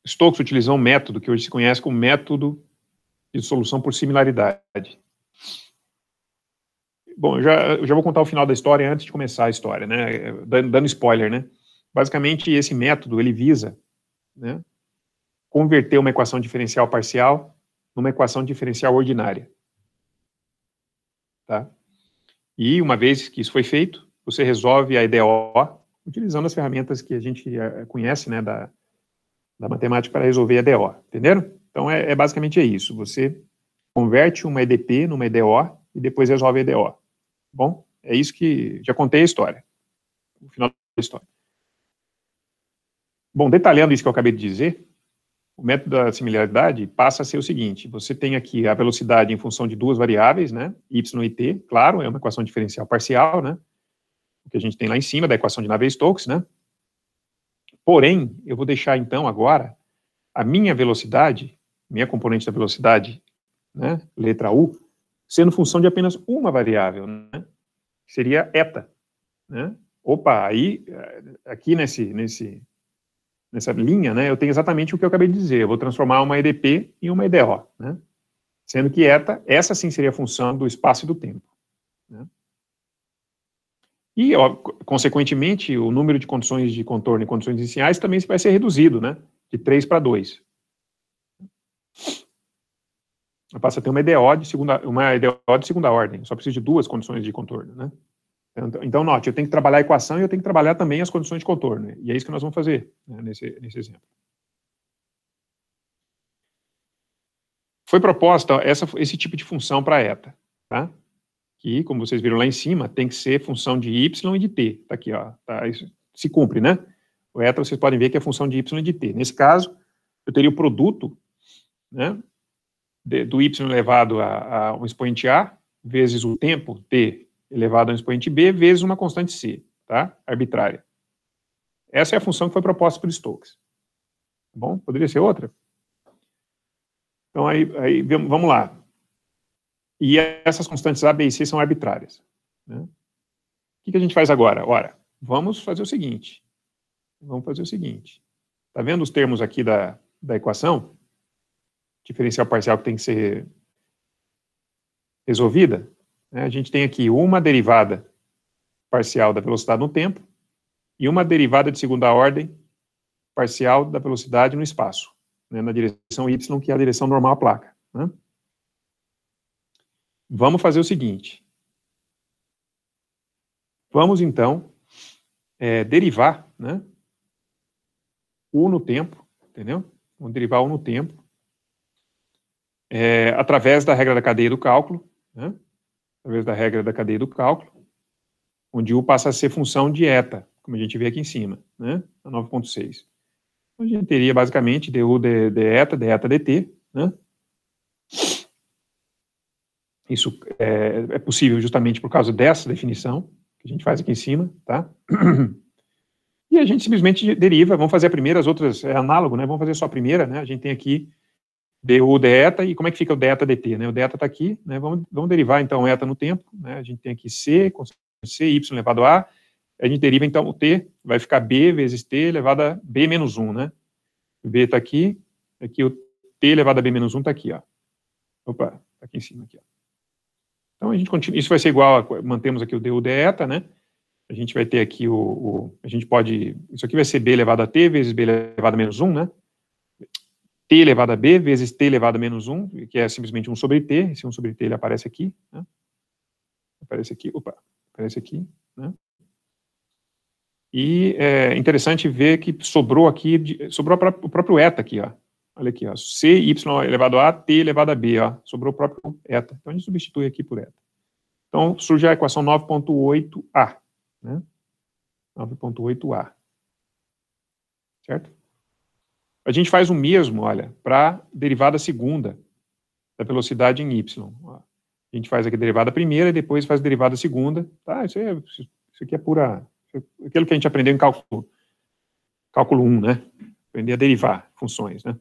Stokes utilizou um método que hoje se conhece como método de solução por similaridade. Bom, eu já, eu já vou contar o final da história antes de começar a história, né? Dando, dando spoiler, né? Basicamente, esse método ele visa né, converter uma equação diferencial parcial numa equação diferencial ordinária. Tá? E uma vez que isso foi feito, você resolve a EDO utilizando as ferramentas que a gente eh, conhece, né, da da matemática para resolver a DO, entenderam? Então, é, é basicamente é isso. Você converte uma EDP numa EDO e depois resolve a EDO. Tá bom, é isso que já contei a história. O final da história. Bom, detalhando isso que eu acabei de dizer, o método da similaridade passa a ser o seguinte: você tem aqui a velocidade em função de duas variáveis, né? y e t, claro, é uma equação diferencial parcial, né? O que a gente tem lá em cima da equação de Navier-Stokes, né? Porém, eu vou deixar então agora a minha velocidade, minha componente da velocidade, né, letra U, sendo função de apenas uma variável, né, que seria eta. Né? Opa, aí, eh, aqui nesse, nesse, nessa linha, né, eu tenho exatamente o que eu acabei de dizer. Eu vou transformar uma EDP em uma EDO, né? Sendo que eta, essa sim seria a função do espaço e do tempo. E, ó, consequentemente, o número de condições de contorno e condições iniciais também vai ser reduzido, né? De 3 para 2. Eu passo a ter uma EDO, de segunda, uma EDO de segunda ordem, só preciso de duas condições de contorno, né? Então, então, note, eu tenho que trabalhar a equação e eu tenho que trabalhar também as condições de contorno. E é isso que nós vamos fazer né, nesse, nesse exemplo. Foi proposta essa, esse tipo de função para a ETA. Tá? que, como vocês viram lá em cima, tem que ser função de y e de t. Está aqui, ó, tá, isso se cumpre, né? O eta vocês podem ver que é função de y e de t. Nesse caso, eu teria o produto né, de, do y elevado a, a um expoente a, vezes o tempo t elevado a um expoente b, vezes uma constante c, tá? arbitrária. Essa é a função que foi proposta por Stokes. Tá bom? Poderia ser outra? Então, aí, aí vamos lá. E essas constantes A, B e C são arbitrárias. Né? O que, a gente faz agora? Ora, vamos fazer o seguinte. Vamos fazer o seguinte. Está vendo os termos aqui da, da equação? Diferencial parcial que tem que ser resolvida. Né? A gente tem aqui uma derivada parcial da velocidade no tempo e uma derivada de segunda ordem parcial da velocidade no espaço, né? na direção y, que é a direção normal à placa. Né? Vamos fazer o seguinte. Vamos, então, é, derivar né, U no tempo, entendeu? Vamos derivar U no tempo é, através da regra da cadeia do cálculo, né, através da regra da cadeia do cálculo, onde U passa a ser função de eta, como a gente vê aqui em cima, né, a 9.6. Então, a gente teria, basicamente, du de, de eta, de eta dt, né, isso é, é possível justamente por causa dessa definição que a gente faz aqui em cima, tá? E a gente simplesmente deriva, vamos fazer a primeira, as outras é análogo, né? Vamos fazer só a primeira, né? A gente tem aqui du delta, e como é que fica o delta dt, né? O delta está aqui, né? Vamos, vamos derivar, então, eta no tempo, né? A gente tem aqui c, c, y elevado a a, gente deriva, então, o t, vai ficar b vezes t elevado a b menos 1, né? b está aqui, aqui o t elevado a b menos 1 está aqui, ó. Opa, está aqui em cima, aqui, ó. Então a gente continua. Isso vai ser igual a, mantemos aqui o DU deta né? A gente vai ter aqui o, o, A gente pode. Isso aqui vai ser B elevado a T vezes B elevado a menos 1, né? T elevado a B vezes T elevado a menos 1, que é simplesmente 1 sobre T. Esse 1 sobre T ele aparece aqui. Né? Aparece aqui. Opa, aparece aqui. Né? E é interessante ver que sobrou aqui, sobrou o próprio eta aqui, ó olha aqui, ó, C, Y elevado a, T elevado a B, ó, sobrou o próprio eta. Então, a gente substitui aqui por eta. Então, surge a equação 9.8A, né? 9.8A, certo? A gente faz o mesmo, olha, para derivada segunda da velocidade em y. Ó. A gente faz aqui a derivada primeira e depois faz a derivada segunda. Tá? Isso, é, isso aqui é pura... É aquilo que a gente aprendeu em cálculo, cálculo 1, né? Aprender a derivar funções, né?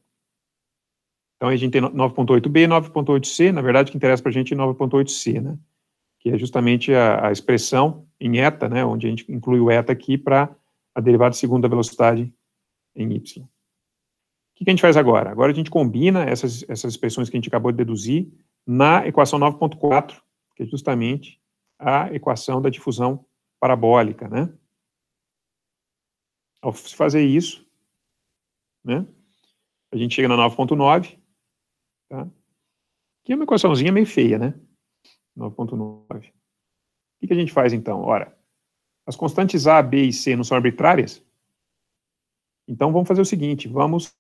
Então a gente tem 9.8b, 9.8c, na verdade o que interessa para a gente é 9.8c, né? Que é justamente a, a, expressão em eta, né? Onde a gente inclui o eta aqui para a derivada segunda da velocidade em y. O que, a gente faz agora? Agora a gente combina essas, essas expressões que a gente acabou de deduzir na equação 9.4, que é justamente a equação da difusão parabólica, né? Ao fazer isso, né, a gente chega na 9.9, Tá? Que é uma equaçãozinha meio feia, né? 9.9. O que a gente faz então? Ora, as constantes A, B e C não são arbitrárias? Então vamos fazer o seguinte: vamos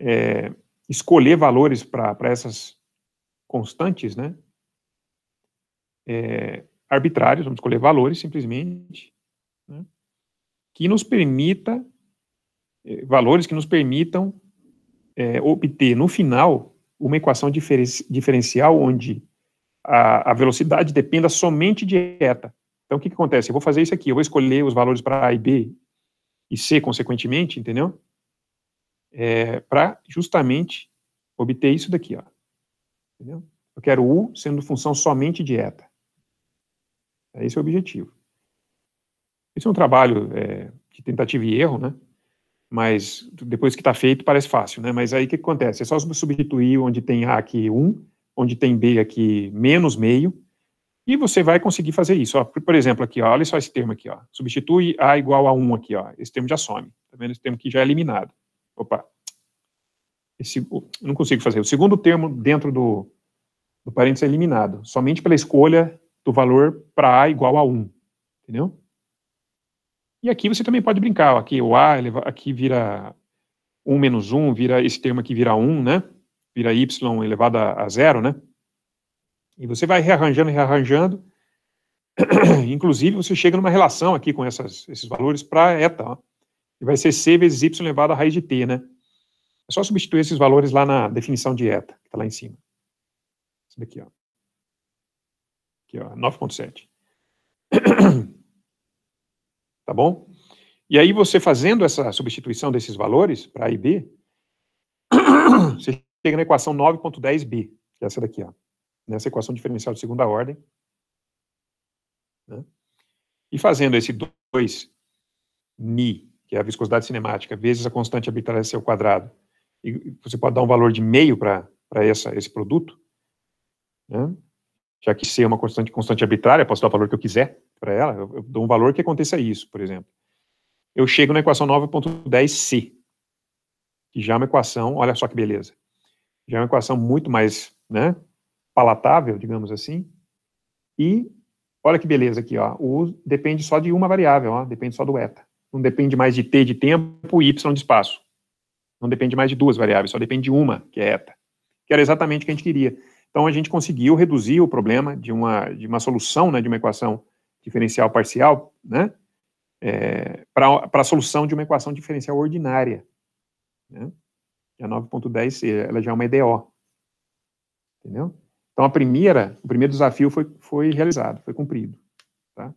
é, escolher valores para essas constantes, né? É, arbitrários, vamos escolher valores simplesmente, né, que nos permita, é, valores que nos permitam é, obter no final uma equação diferen diferencial onde a, a, velocidade dependa somente de eta. Então, o que, que acontece? Eu vou fazer isso aqui, eu vou escolher os valores para A e B e C, consequentemente, entendeu? É, para justamente obter isso daqui, ó. Entendeu? Eu quero U sendo função somente de eta. Esse é o objetivo. Esse é um trabalho é, de tentativa e erro, né? mas depois que está feito parece fácil, né? Mas aí o que, acontece? É só substituir onde tem A aqui 1, onde tem B aqui menos meio, e você vai conseguir fazer isso. Ó, por exemplo, aqui, ó, olha só esse termo aqui, ó. Substitui A igual a 1 aqui, ó. Esse termo já some. Tá vendo? Esse termo aqui já é eliminado. Opa. Esse, não consigo fazer. O segundo termo dentro do, do parênteses é eliminado, somente pela escolha do valor para A igual a 1. Entendeu? E aqui você também pode brincar, aqui o A, aqui vira 1 menos 1, vira esse termo aqui vira 1, né? Vira y elevado a, a zero, né? E você vai rearranjando, rearranjando. Inclusive, você chega numa relação aqui com essas, esses valores para eta, E vai ser c vezes y elevado à raiz de t, né? É só substituir esses valores lá na definição de eta, que está lá em cima. Isso daqui, ó. Aqui, ó, 9.7. Tá bom? E aí você fazendo essa substituição desses valores para A e B, você chega na equação 9.10b, que é essa daqui, ó. Nessa equação diferencial de segunda ordem. Né? E fazendo esse 2 ni, que é a viscosidade cinemática, vezes a constante arbitrária seu quadrado, e você pode dar um valor de meio para esse produto, né? já que c é uma constante, constante arbitrária, posso dar o valor que eu quiser para ela, eu, eu, dou um valor que aconteça isso, por exemplo. Eu chego na equação 9.10c, que já é uma equação, olha só que beleza, já é uma equação muito mais né, palatável, digamos assim, e olha que beleza aqui, ó, o depende só de uma variável, ó, depende só do eta. Não depende mais de t de tempo e y de espaço. Não depende mais de duas variáveis, só depende de uma, que é eta. Que era exatamente o que a gente queria então, a gente conseguiu reduzir o problema de uma, de uma solução, né, de uma equação diferencial parcial, né, é, para a solução de uma equação diferencial ordinária. Né? a 9.10, eh, ela já é uma EDO. Entendeu? Então, a primeira, o primeiro desafio foi, foi realizado, foi cumprido. Tá?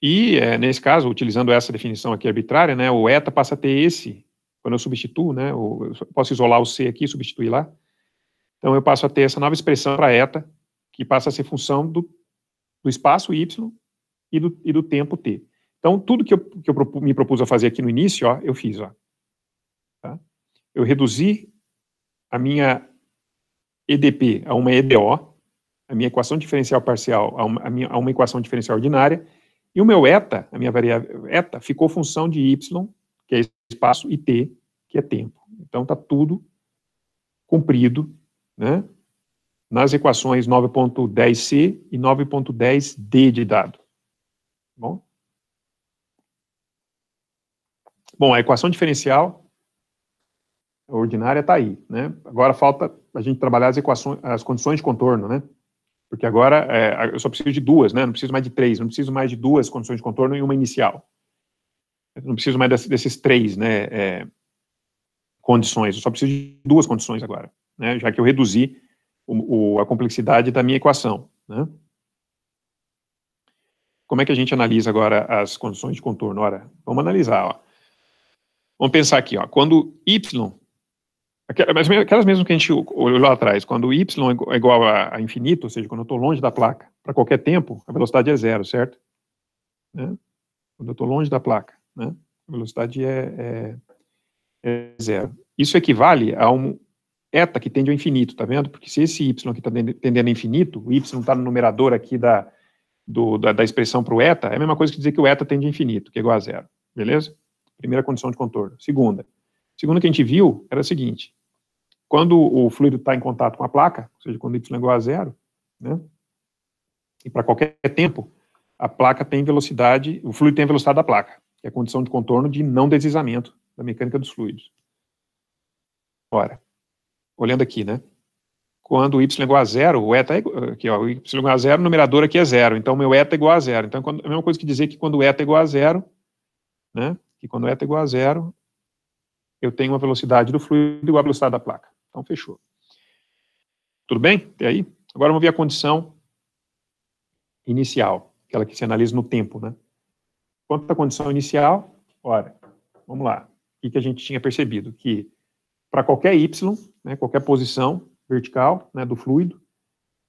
E, é, nesse caso, utilizando essa definição aqui arbitrária, né, o eta passa a ter esse quando eu substituo, né, eu posso isolar o C aqui e substituir lá. Então eu passo a ter essa nova expressão para eta, que passa a ser função do, do espaço y e do, e do tempo t. Então tudo que eu, que eu me propus a fazer aqui no início, ó, eu fiz. Ó. Tá? Eu reduzi a minha EDP a uma EDO, a minha equação diferencial parcial a uma, a minha, a uma equação diferencial ordinária, e o meu eta, a minha variável eta, ficou função de y, que é espaço, e T, que é tempo. Então está tudo cumprido né, nas equações 9.10c e 9.10d de dado. Bom? Bom, a equação diferencial ordinária está aí, né? Agora falta a gente trabalhar as equações, as condições de contorno, né? Porque agora é, eu só preciso de duas, né? Não preciso mais de três, não preciso mais de duas condições de contorno e uma inicial não preciso mais desses três né, é, condições, eu só preciso de duas condições agora, né, já que eu reduzi o, o, a complexidade da minha equação. Né. Como é que a gente analisa agora as condições de contorno? Ora, vamos analisar. Ó. Vamos pensar aqui, ó, quando y, aquelas mesmas que a gente olhou lá atrás, quando y é igual a, a infinito, ou seja, quando eu estou longe da placa, para qualquer tempo, a velocidade é zero, certo? Né? Quando eu estou longe da placa. Né? A velocidade é, é, é zero. Isso equivale a um eta que tende ao infinito, tá vendo? Porque se esse y aqui está tendendo ao infinito, o y está no numerador aqui da, do, da, da, expressão para o eta, é a mesma coisa que dizer que o eta tende ao infinito, que é igual a zero. Beleza? Primeira condição de contorno. Segunda. Segunda que a gente viu era a seguinte. Quando o fluido está em contato com a placa, ou seja, quando y é igual a zero, né? E para qualquer tempo, a placa tem velocidade, o fluido tem a velocidade da placa que é a condição de contorno de não deslizamento da mecânica dos fluidos. Ora, olhando aqui, né? Quando y é igual a zero, o eta é igual, aqui, ó, o y é igual a zero, o numerador aqui é zero, então meu eta é igual a zero. Então quando, é a mesma coisa que dizer que quando eta é igual a zero, né? Que quando eta é igual a zero, eu tenho uma velocidade do fluido igual à velocidade da placa. Então fechou. Tudo bem? Até aí? Agora vamos ver a condição inicial, aquela que se analisa no tempo, né? Quanto à condição inicial, ora, vamos lá. O que, a gente tinha percebido? Que para qualquer y, né, qualquer posição vertical né, do fluido,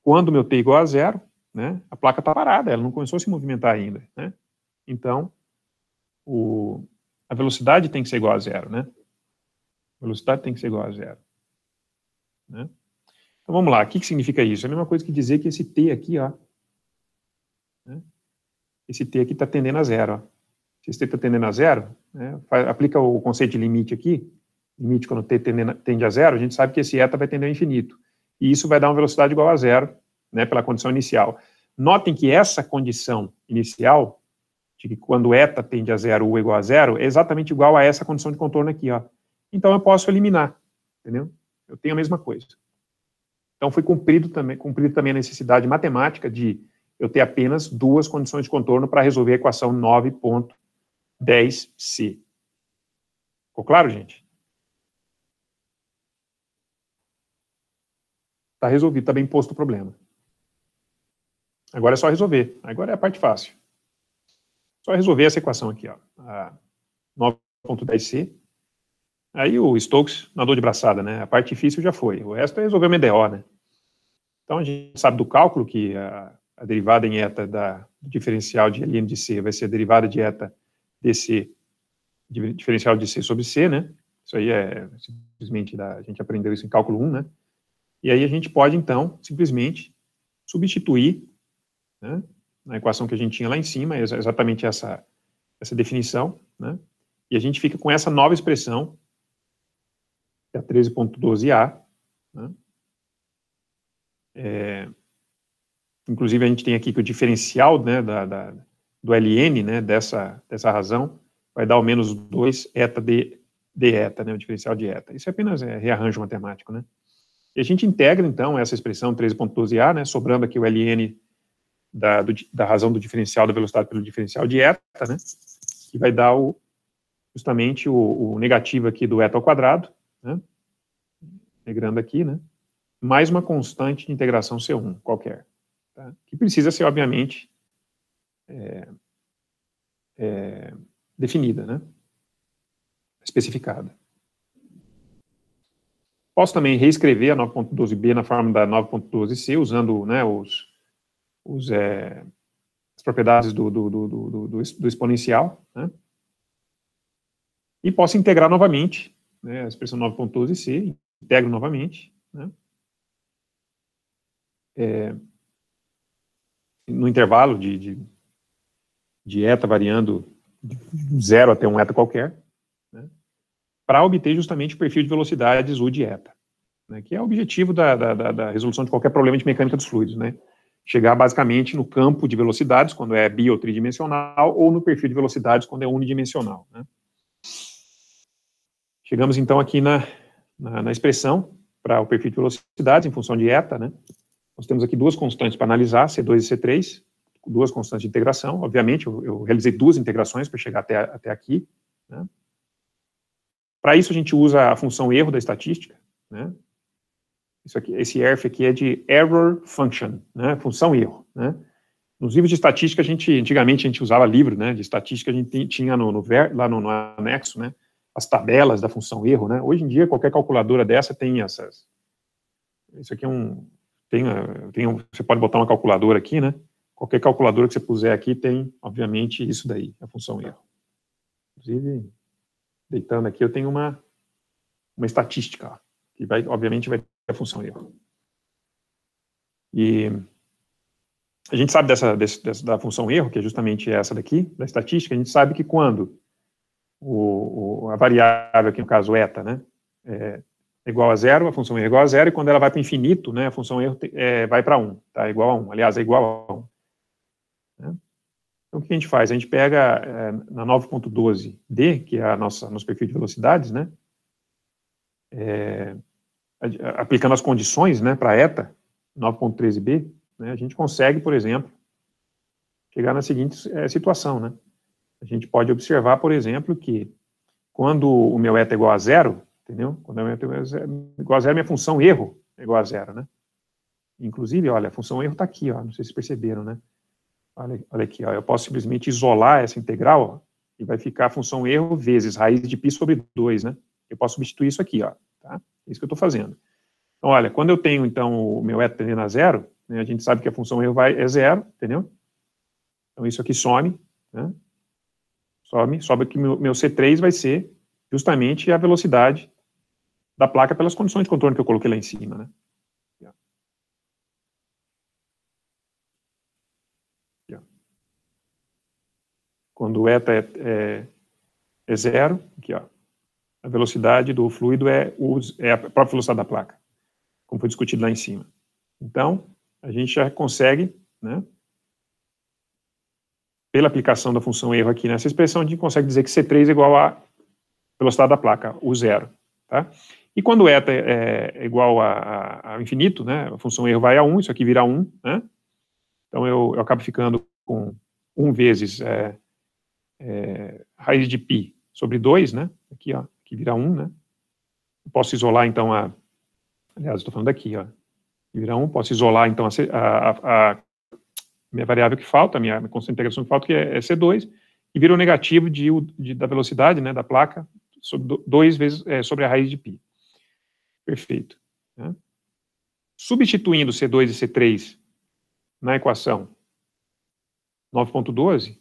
quando meu t é igual a zero, né, a placa está parada, ela não começou a se movimentar ainda. Né? Então, o, a velocidade tem que ser igual a zero. Né? A velocidade tem que ser igual a zero. Né? Então vamos lá, o que, que significa isso? É a mesma coisa que dizer que esse t aqui, ó, né, esse T aqui está tendendo a zero. Ó. Se esse T está tendendo a zero, né, aplica o conceito de limite aqui, limite quando T tende a zero, a gente sabe que esse eta vai tender ao infinito. E isso vai dar uma velocidade igual a zero, né, pela condição inicial. Notem que essa condição inicial, de que quando eta tende a zero, u é igual a zero, é exatamente igual a essa condição de contorno aqui. Ó. Então eu posso eliminar, entendeu? Eu tenho a mesma coisa. Então foi cumprido também, cumprido também a necessidade matemática de eu ter apenas duas condições de contorno para resolver a equação 9.10c. Ficou claro, gente? Está resolvido, está bem posto o problema. Agora é só resolver. Agora é a parte fácil. Só resolver essa equação aqui, ó. 9.10c. Aí o Stokes nadou de braçada, né? A parte difícil já foi. O resto é resolver o MDO, né? Então a gente sabe do cálculo que a a derivada em eta da, diferencial de Ln de C vai ser a derivada de eta desse de, diferencial de C sobre C, né? Isso aí é simplesmente, da, a gente aprendeu isso em cálculo 1, né? E aí a gente pode, então, simplesmente substituir né, na equação que a gente tinha lá em cima, é exatamente essa, essa definição, né? E a gente fica com essa nova expressão, que é a 13.12a, né? É, Inclusive, a gente tem aqui que o diferencial né, da, da, do LN, né, dessa, dessa razão, vai dar ao menos 2 eta de, de eta, né, o diferencial de eta. Isso é apenas é, rearranjo matemático. Né? E a gente integra, então, essa expressão 13.12a, né, sobrando aqui o LN da, do, da razão do diferencial da velocidade pelo diferencial de eta, né, que vai dar o, justamente o, o negativo aqui do eta ao quadrado, né, integrando aqui, né, mais uma constante de integração C1 qualquer tá? que precisa ser, obviamente, é, é, definida, né? especificada. Posso também reescrever a 9.12b na forma da 9.12c, usando né, os, os, é, as propriedades do, do, do, do exponencial. Né? E posso integrar novamente né, a expressão 9.12c, integro novamente. Né? É, no intervalo de, de, de eta variando de zero até um eta qualquer, né, para obter justamente o perfil de velocidades U de eta, né, que é o objetivo da, da, da, resolução de qualquer problema de mecânica dos fluidos, né? Chegar basicamente no campo de velocidades, quando é bi ou tridimensional, ou no perfil de velocidades, quando é unidimensional. Né. Chegamos então aqui na, na, na expressão para o perfil de velocidades em função de eta, né? Nós temos aqui duas constantes para analisar, C2 e C3, duas constantes de integração. Obviamente, eu, eu realizei duas integrações para chegar até, até aqui. Né? Para isso, a gente usa a função erro da estatística. Né? Isso aqui, esse ERF aqui é de Error Function, né? função erro. Né? Nos livros de estatística, a gente, antigamente, a gente usava livro né? de estatística, a gente tinha no, no ver, lá no, no, anexo né? as tabelas da função erro. Né? Hoje em dia, qualquer calculadora dessa tem essas... Isso aqui é um, tem, eh, tem um, você pode botar uma calculadora aqui, né? Qualquer calculadora que você puser aqui tem, obviamente, isso daí, a função erro. Inclusive, deitando aqui, eu tenho uma, uma estatística, que vai, obviamente vai ter a função erro. E a gente sabe dessa, dessa, da função erro, que é justamente essa daqui, da estatística, a gente sabe que quando o, o, a variável, aqui no caso eta, né, é, igual a zero, a função erro é igual a zero, e quando ela vai para infinito, né, a função erro é, vai para 1, um, tá? igual a 1, um. aliás, é igual a 1. Um, né? Então, o que a gente faz? A gente pega é, na 9.12D, que é a nossa, nosso perfil de velocidades, né, é, aplicando as condições né, para eta, 9.13B, né, a gente consegue, por exemplo, chegar na seguinte é, situação. Né? A gente pode observar, por exemplo, que quando o meu eta é igual a zero, Entendeu? Quando eu meto igual a zero, é minha função erro é igual a zero, né? Inclusive, olha, a função erro está aqui, ó, não sei se perceberam, né? Olha, olha aqui, ó, eu posso simplesmente isolar essa integral ó, e vai ficar a função erro vezes raiz de π sobre 2, né? Eu posso substituir isso aqui, ó, tá? É isso que eu estou fazendo. Então, olha, quando eu tenho, então, o meu eta tendendo a zero, né, a gente sabe que a função erro vai, é zero, entendeu? Então, isso aqui some, né? Some, sobe que meu, meu C3 vai ser justamente a velocidade da placa pelas condições de contorno que eu coloquei lá em cima, né? Quando o eta é, é, é zero, aqui, ó, a velocidade do fluido é, o, é a própria velocidade da placa, como foi discutido lá em cima. Então, a gente já consegue, né, pela aplicação da função erro aqui nessa expressão, a gente consegue dizer que C3 é igual a velocidade da placa, o zero. Tá? E quando eta é, é igual a, a, infinito, né, a função erro vai a 1, isso aqui vira 1, né? Então eu, eu acabo ficando com 1 vezes é, é, raiz de π sobre 2, né? Aqui, ó, que vira 1, né? Eu posso isolar, então, a... Aliás, estou falando aqui, ó. Vira 1, posso isolar, então, a, a, a minha variável que falta, a minha, constante de integração que falta, que é, é C2, e vira o negativo de, de, da velocidade, né, da placa, sobre 2 vezes, é, sobre a raiz de π. Perfeito. Né? Substituindo C2 e C3 na equação 9.12,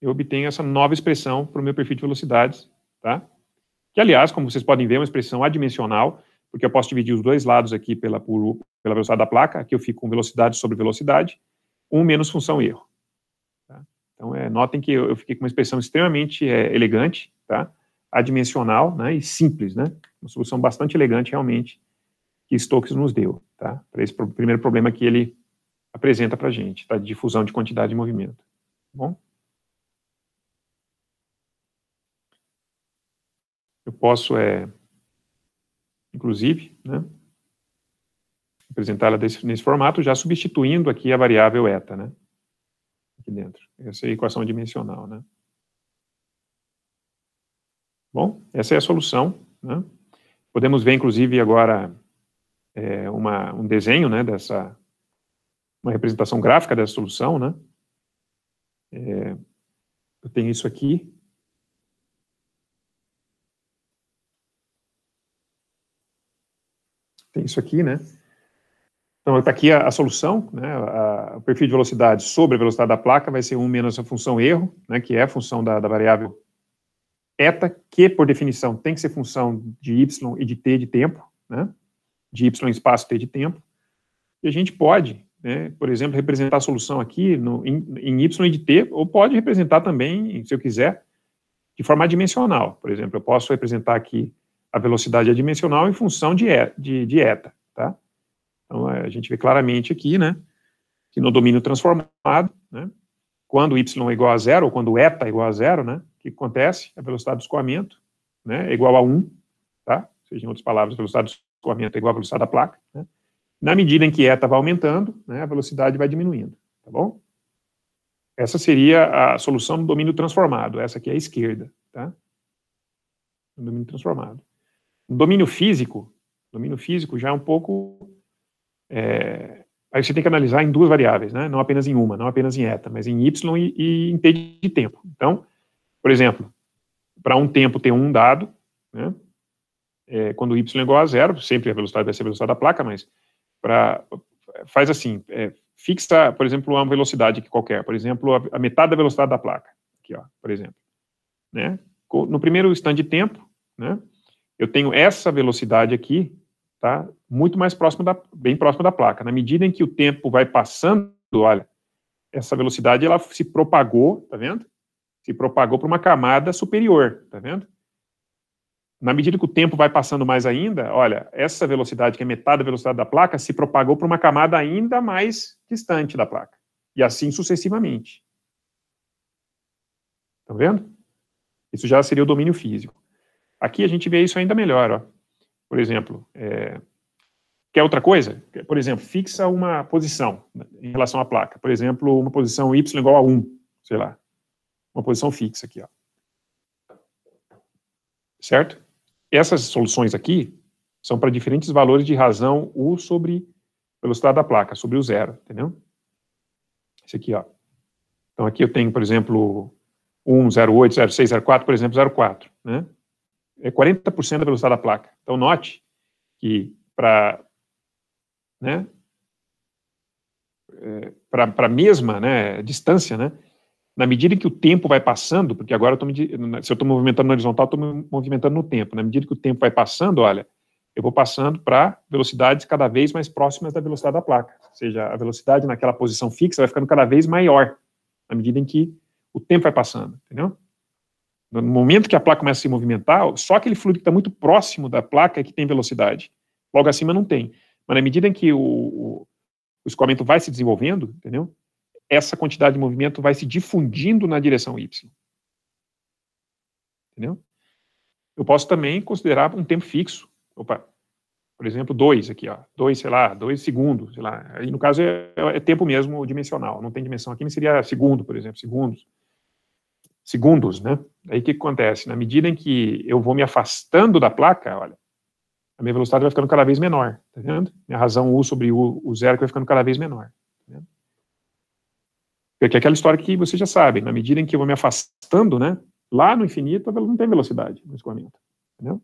eu obtenho essa nova expressão para o meu perfil de velocidades, tá? Que, aliás, como vocês podem ver, é uma expressão adimensional, porque eu posso dividir os dois lados aqui pela, por, pela velocidade da placa, aqui eu fico com velocidade sobre velocidade, 1 menos função erro. Tá? Então, é, notem que eu, eu, fiquei com uma expressão extremamente é, elegante, tá? adimensional né, e simples, né? Uma solução bastante elegante, realmente, que Stokes nos deu, tá? Para esse primeiro problema que ele apresenta para a gente, tá? De difusão de quantidade de movimento, tá bom? Eu posso, é, inclusive, né? Apresentá-la nesse formato, já substituindo aqui a variável eta, né? Aqui dentro, essa é a equação dimensional, né? Bom, essa é a solução. Né? Podemos ver, inclusive, agora é, uma, um desenho né, dessa, uma representação gráfica dessa solução. Né? É, eu tenho isso aqui. Tem isso aqui, né? Então, está aqui a, a, solução, né? A, a, o perfil de velocidade sobre a velocidade da placa vai ser 1 menos a função erro, né? Que é a função da, da variável Eta, que por definição tem que ser função de y e de t de tempo, né? de y espaço t de tempo. E a gente pode, né, por exemplo, representar a solução aqui no, em, em y e de t, ou pode representar também, se eu quiser, de forma adimensional. Por exemplo, eu posso representar aqui a velocidade adimensional em função de, de, de eta. Tá? Então, é, a gente vê claramente aqui né, que no domínio transformado, né, quando y é igual a zero, ou quando eta é igual a zero, né, que acontece? A é velocidade do escoamento né, é igual a 1, tá? Ou seja, em outras palavras, a velocidade do escoamento é igual à velocidade da placa. Né? Na medida em que eta vai aumentando, né, a velocidade vai diminuindo, tá bom? Essa seria a solução do domínio transformado, essa aqui é a esquerda, tá? O domínio transformado. O domínio físico, domínio físico já é um pouco... É, aí você tem que analisar em duas variáveis, né? Não apenas em uma, não apenas em eta, mas em y e, e em t de tempo. Então, por exemplo, para um tempo tem um dado, né? É, quando y é igual a zero, sempre a velocidade vai ser a velocidade da placa, mas pra, faz assim, é, fixa, por exemplo, uma velocidade qualquer, por exemplo, a, a, metade da velocidade da placa, aqui, ó, por exemplo. Né? No primeiro instante de tempo, né, eu tenho essa velocidade aqui, tá, muito mais próximo da, bem próximo da placa. Na medida em que o tempo vai passando, olha, essa velocidade ela se propagou, tá vendo? se propagou para uma camada superior, tá vendo? Na medida que o tempo vai passando mais ainda, olha, essa velocidade, que é metade da velocidade da placa, se propagou para uma camada ainda mais distante da placa. E assim sucessivamente. Tá vendo? Isso já seria o domínio físico. Aqui a gente vê isso ainda melhor, ó. Por exemplo, é... quer outra coisa? Por exemplo, fixa uma posição em relação à placa. Por exemplo, uma posição y igual a 1, sei lá uma posição fixa aqui. Ó. Certo? Essas soluções aqui são para diferentes valores de razão U sobre velocidade da placa, sobre o zero, entendeu? Esse aqui, ó. Então aqui eu tenho, por exemplo, 1, 0, 0, 8, 6, 0, 4, por exemplo, 0, 4, né? É 40% da velocidade da placa. Então note que para né, é, para a mesma né, distância, né, na medida que o tempo vai passando, porque agora eu tô, se eu estou movimentando no horizontal, estou me movimentando no tempo. Né? Na medida que o tempo vai passando, olha, eu vou passando para velocidades cada vez mais próximas da velocidade da placa. Ou seja, a velocidade naquela posição fixa vai ficando cada vez maior, na medida em que o tempo vai passando, entendeu? No momento que a placa começa a se movimentar, só aquele fluido que está muito próximo da placa é que tem velocidade. Logo acima não tem. Mas na medida em que o, o, o escoamento vai se desenvolvendo, entendeu? essa quantidade de movimento vai se difundindo na direção Y. Entendeu? Eu posso também considerar um tempo fixo. Opa, por exemplo, dois aqui, ó, dois, sei lá, dois segundos, sei lá. Aí, no caso, é, é, tempo mesmo dimensional, não tem dimensão aqui, mas seria segundo, por exemplo, segundos. Segundos, né? Aí o que acontece? Na medida em que eu vou me afastando da placa, olha, a minha velocidade vai ficando cada vez menor, tá vendo? Minha razão U sobre U, o zero que vai ficando cada vez menor. Porque é aquela história que vocês já sabem, na medida em que eu vou me afastando, né, lá no infinito não tem velocidade no escoamento, entendeu?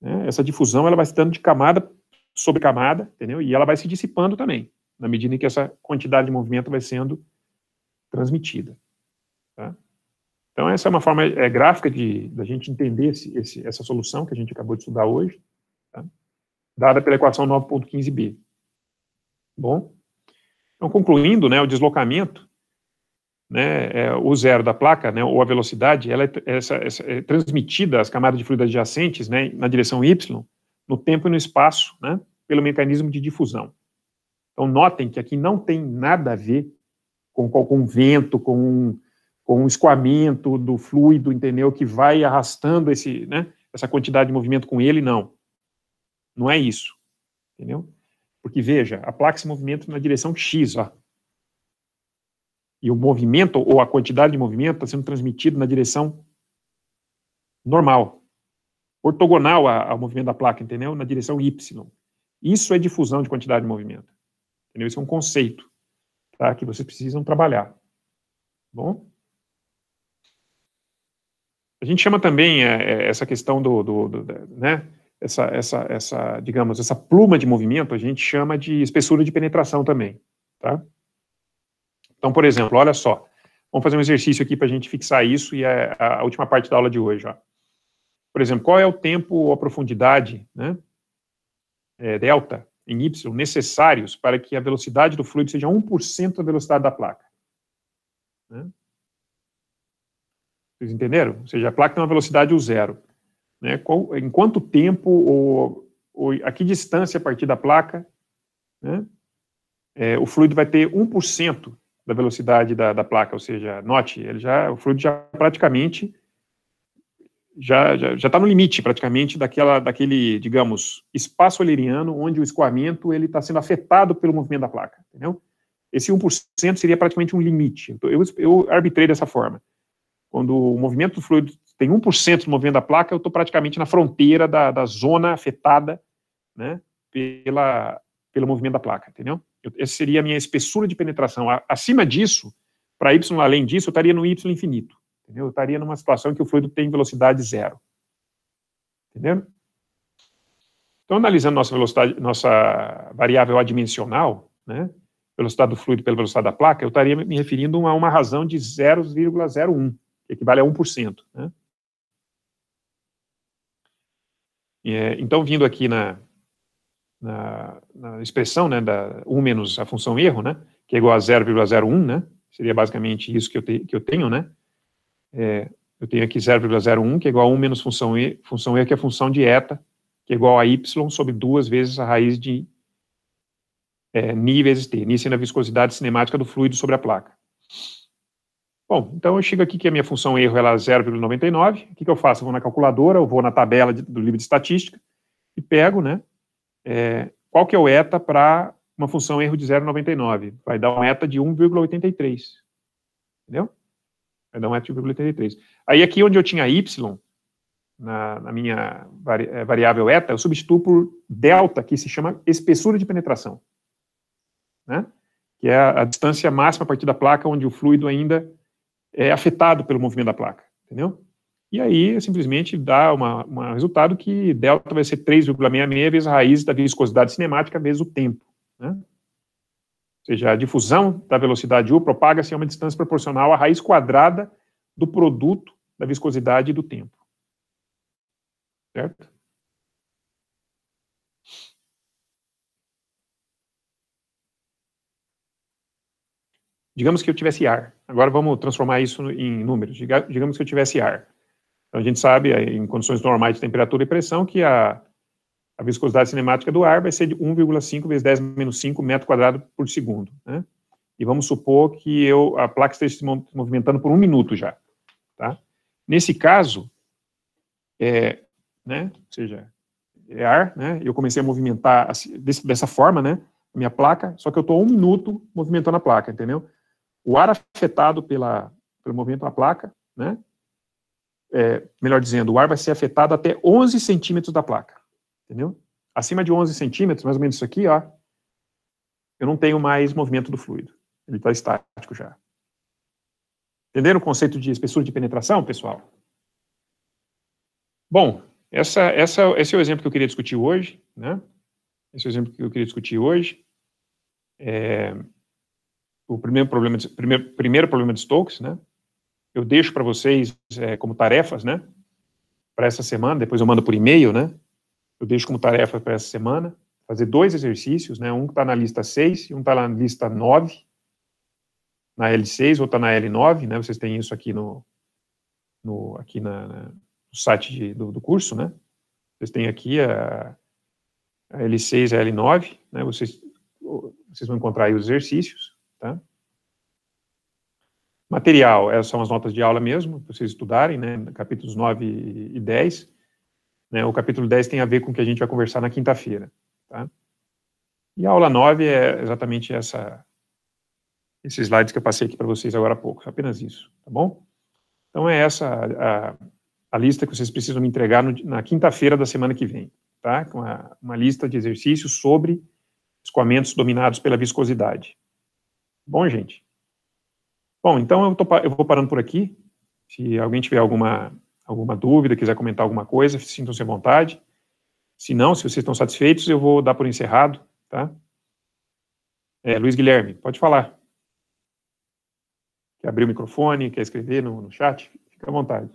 Né, essa difusão ela vai se dando de camada sobre camada, entendeu? E ela vai se dissipando também, na medida em que essa quantidade de movimento vai sendo transmitida. Tá? Então essa é uma forma é, gráfica de da gente entender esse, esse, essa solução que a gente acabou de estudar hoje, tá? dada pela equação 9.15b. Bom? Então, concluindo, né, o deslocamento, né, é, o zero da placa, né, ou a velocidade, ela é, essa, essa, é transmitida às camadas de fluido adjacentes, né, na direção y, no tempo e no espaço, né, pelo mecanismo de difusão. Então, notem que aqui não tem nada a ver com, com vento, com, com o escoamento do fluido, entendeu, que vai arrastando esse, né, essa quantidade de movimento com ele, não. Não é isso, entendeu? Porque, veja, a placa se movimenta na direção X, ó. E o movimento, ou a quantidade de movimento, está sendo transmitido na direção normal, ortogonal ao movimento da placa, entendeu? Na direção Y. Isso é difusão de quantidade de movimento. Entendeu? Isso é um conceito tá? que vocês precisam trabalhar. Tá bom? A gente chama também é, é, essa questão do, do, do né? essa, essa, essa, digamos, essa pluma de movimento, a gente chama de espessura de penetração também, tá? Então, por exemplo, olha só, vamos fazer um exercício aqui para a gente fixar isso e é a, última parte da aula de hoje, ó. Por exemplo, qual é o tempo ou a profundidade, né, é, delta em y, necessários para que a velocidade do fluido seja 1% da velocidade da placa? Né? Vocês entenderam? Ou seja, a placa tem uma velocidade U zero. Né? Qual, em quanto tempo ou, ou a que distância a partir da placa né? É, o fluido vai ter 1% da velocidade da, da, placa, ou seja, note, ele já, o fluido já praticamente já está já, já tá no limite praticamente daquela, daquele, digamos, espaço oleriano onde o escoamento ele está sendo afetado pelo movimento da placa, entendeu? Esse 1% seria praticamente um limite. Então, eu, eu arbitrei dessa forma. Quando o movimento do fluido tem 1% no movimento da placa, eu estou praticamente na fronteira da, da zona afetada né, pela, pelo movimento da placa, entendeu? Eu, essa seria a minha espessura de penetração. A, acima disso, para y além disso, eu estaria no y infinito, entendeu? Eu estaria numa situação em que o fluido tem velocidade zero, entendeu? Então, analisando nossa velocidade, nossa variável adimensional, né, velocidade do fluido pela velocidade da placa, eu estaria me referindo a uma razão de 0,01, que equivale a 1%, né? É, então, vindo aqui na, na, na expressão né, da 1 menos a função erro, né, que é igual a 0,01, né, seria basicamente isso que eu, te, que eu tenho, né, é, eu tenho aqui 0,01, que é igual a 1 menos função e, função e, que é a função de eta, que é igual a y sobre duas vezes a raiz de é, ni vezes t, ni sendo a viscosidade cinemática do fluido sobre a placa. Bom, então eu chego aqui que a minha função erro ela é 0,99. O que, que eu faço? Eu vou na calculadora, eu vou na tabela de, do livro de estatística e pego, né? É, qual que é o eta para uma função erro de 0,99? Vai dar um eta de 1,83. Entendeu? Vai dar um eta de 1,83. Aí aqui onde eu tinha y, na, na minha vari, é, variável eta, eu substituo por delta, que se chama espessura de penetração. Né? Que é a, a distância máxima a partir da placa onde o fluido ainda é afetado pelo movimento da placa, entendeu? E aí, simplesmente, dá um resultado que delta vai ser 3,66 vezes a raiz da viscosidade cinemática vezes o tempo, né? Ou seja, a difusão da velocidade U propaga-se a uma distância proporcional à raiz quadrada do produto da viscosidade e do tempo. Certo? Digamos que eu tivesse ar. Agora vamos transformar isso em números. Digamos que eu tivesse ar. Então a gente sabe, eh, em condições normais de temperatura e pressão, que a, a viscosidade cinemática do ar vai ser de 1,5 vezes 10 menos 5 metro quadrado por segundo. Né? E vamos supor que eu, a placa esteja se movimentando por um minuto já. Tá? Nesse caso, é, né, ou seja, é ar, né, eu comecei a movimentar assim, desse, dessa forma, né, a minha placa, só que eu estou um minuto movimentando a placa, entendeu? o ar afetado pela, pelo movimento da placa, né? É, melhor dizendo, o ar vai ser afetado até 11 centímetros da placa, entendeu? Acima de 11 centímetros, mais ou menos isso aqui, ó, eu não tenho mais movimento do fluido. Ele está estático já. Entenderam o conceito de espessura de penetração, pessoal? Bom, essa, essa, esse é o exemplo que eu queria discutir hoje, né? Esse é o exemplo que eu queria discutir hoje. É, o primeiro problema de, primeiro, primeiro problema de Stokes, né? Eu deixo para vocês é, como tarefas, né? Para essa semana, depois eu mando por e-mail, né? Eu deixo como tarefa para essa semana fazer dois exercícios, né? Um que está na lista 6 e um está na lista 9, na L6, outro está na L9, né? Vocês têm isso aqui no, no aqui na, na, no site de, do, do curso, né? Vocês têm aqui a, a L6 e a L9, né? Vocês, vocês vão encontrar aí os exercícios. Tá? Material, essas são as notas de aula mesmo, para vocês estudarem, né, capítulos 9 e 10. Né, o capítulo 10 tem a ver com o que a gente vai conversar na quinta-feira. Tá? E a aula 9 é exatamente essa, esses slides que eu passei aqui para vocês agora há pouco, apenas isso, tá bom? Então é essa a, a, lista que vocês precisam me entregar no, na quinta-feira da semana que vem, tá? Com uma lista de exercícios sobre escoamentos dominados pela viscosidade. Bom, gente? Bom, então eu, tô, eu vou parando por aqui. Se alguém tiver alguma, alguma dúvida, quiser comentar alguma coisa, sintam-se à vontade. Se não, se vocês estão satisfeitos, eu vou dar por encerrado, tá? É, Luiz Guilherme, pode falar. Quer abrir o microfone, quer escrever no, no chat? Fica à vontade.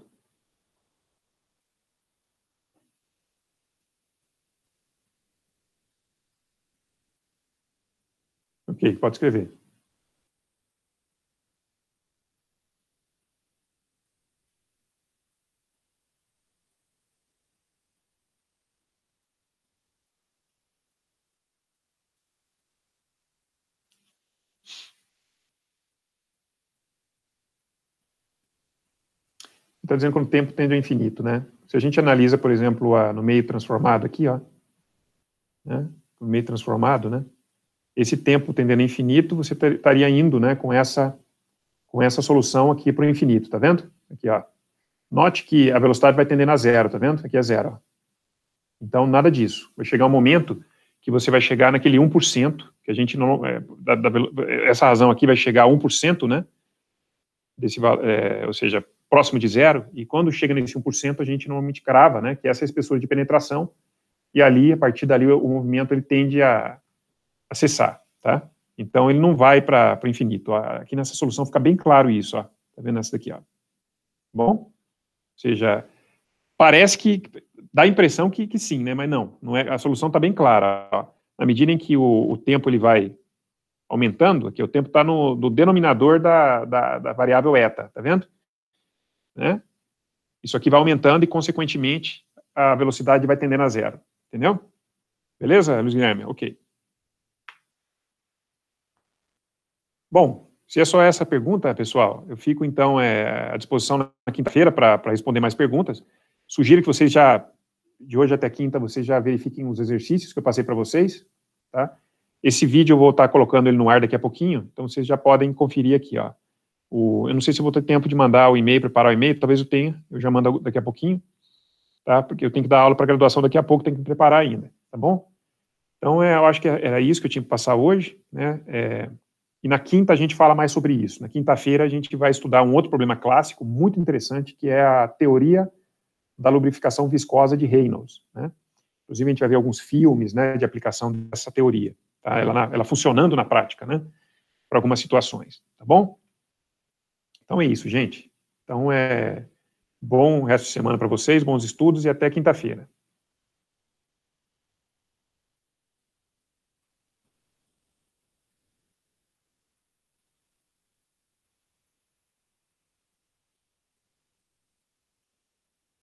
Ok, pode escrever. está dizendo que o tempo tende ao infinito, né? Se a gente analisa, por exemplo, a, no meio transformado aqui, ó, né? no meio transformado, né? Esse tempo tendendo ao infinito, você estaria indo, né, com essa com essa solução aqui para o infinito, tá vendo? Aqui, ó. Note que a velocidade vai tendendo a zero, tá vendo? Aqui é zero. Então, nada disso. Vai chegar um momento que você vai chegar naquele 1%, que a gente não... É, da, da, essa razão aqui vai chegar a 1%, né? Desse, é, ou seja, próximo de zero, e quando chega nesse 1%, a gente normalmente crava, né, que essa é a espessura de penetração, e ali, a partir dali, o movimento ele tende a, a cessar, tá? Então, ele não vai para o infinito. Aqui nessa solução fica bem claro isso, ó. Tá vendo essa daqui, ó. Bom? Ou seja, parece que, dá a impressão que, que sim, né, mas não, não é, a solução está bem clara, ó. Na medida em que o, o tempo ele vai aumentando, aqui o tempo está no, no denominador da, da, da variável eta, tá vendo? né? Isso aqui vai aumentando e, consequentemente, a velocidade vai tendendo a zero. Entendeu? Beleza, Luiz Guilherme? Ok. Bom, se é só essa pergunta, pessoal, eu fico, então, é, à disposição na quinta-feira para responder mais perguntas. Sugiro que vocês já, de hoje até quinta, vocês já verifiquem os exercícios que eu passei para vocês, tá? Esse vídeo eu vou estar colocando ele no ar daqui a pouquinho, então vocês já podem conferir aqui, ó o, eu não sei se vou ter tempo de mandar o e-mail, preparar o e-mail, talvez eu tenha, eu já mando daqui a pouquinho, tá? Porque eu tenho que dar aula para graduação daqui a pouco, tenho que me preparar ainda, tá bom? Então, é, eu acho que é, era isso que eu tinha que passar hoje, né? É, e na quinta a gente fala mais sobre isso. Na quinta-feira a gente vai estudar um outro problema clássico muito interessante, que é a teoria da lubrificação viscosa de Reynolds, né? Inclusive a gente vai ver alguns filmes, né, de aplicação dessa teoria, tá? Ela, ela funcionando na prática, né? Para algumas situações, tá bom? Então é isso, gente. Então é bom resto de semana para vocês, bons estudos e até quinta-feira.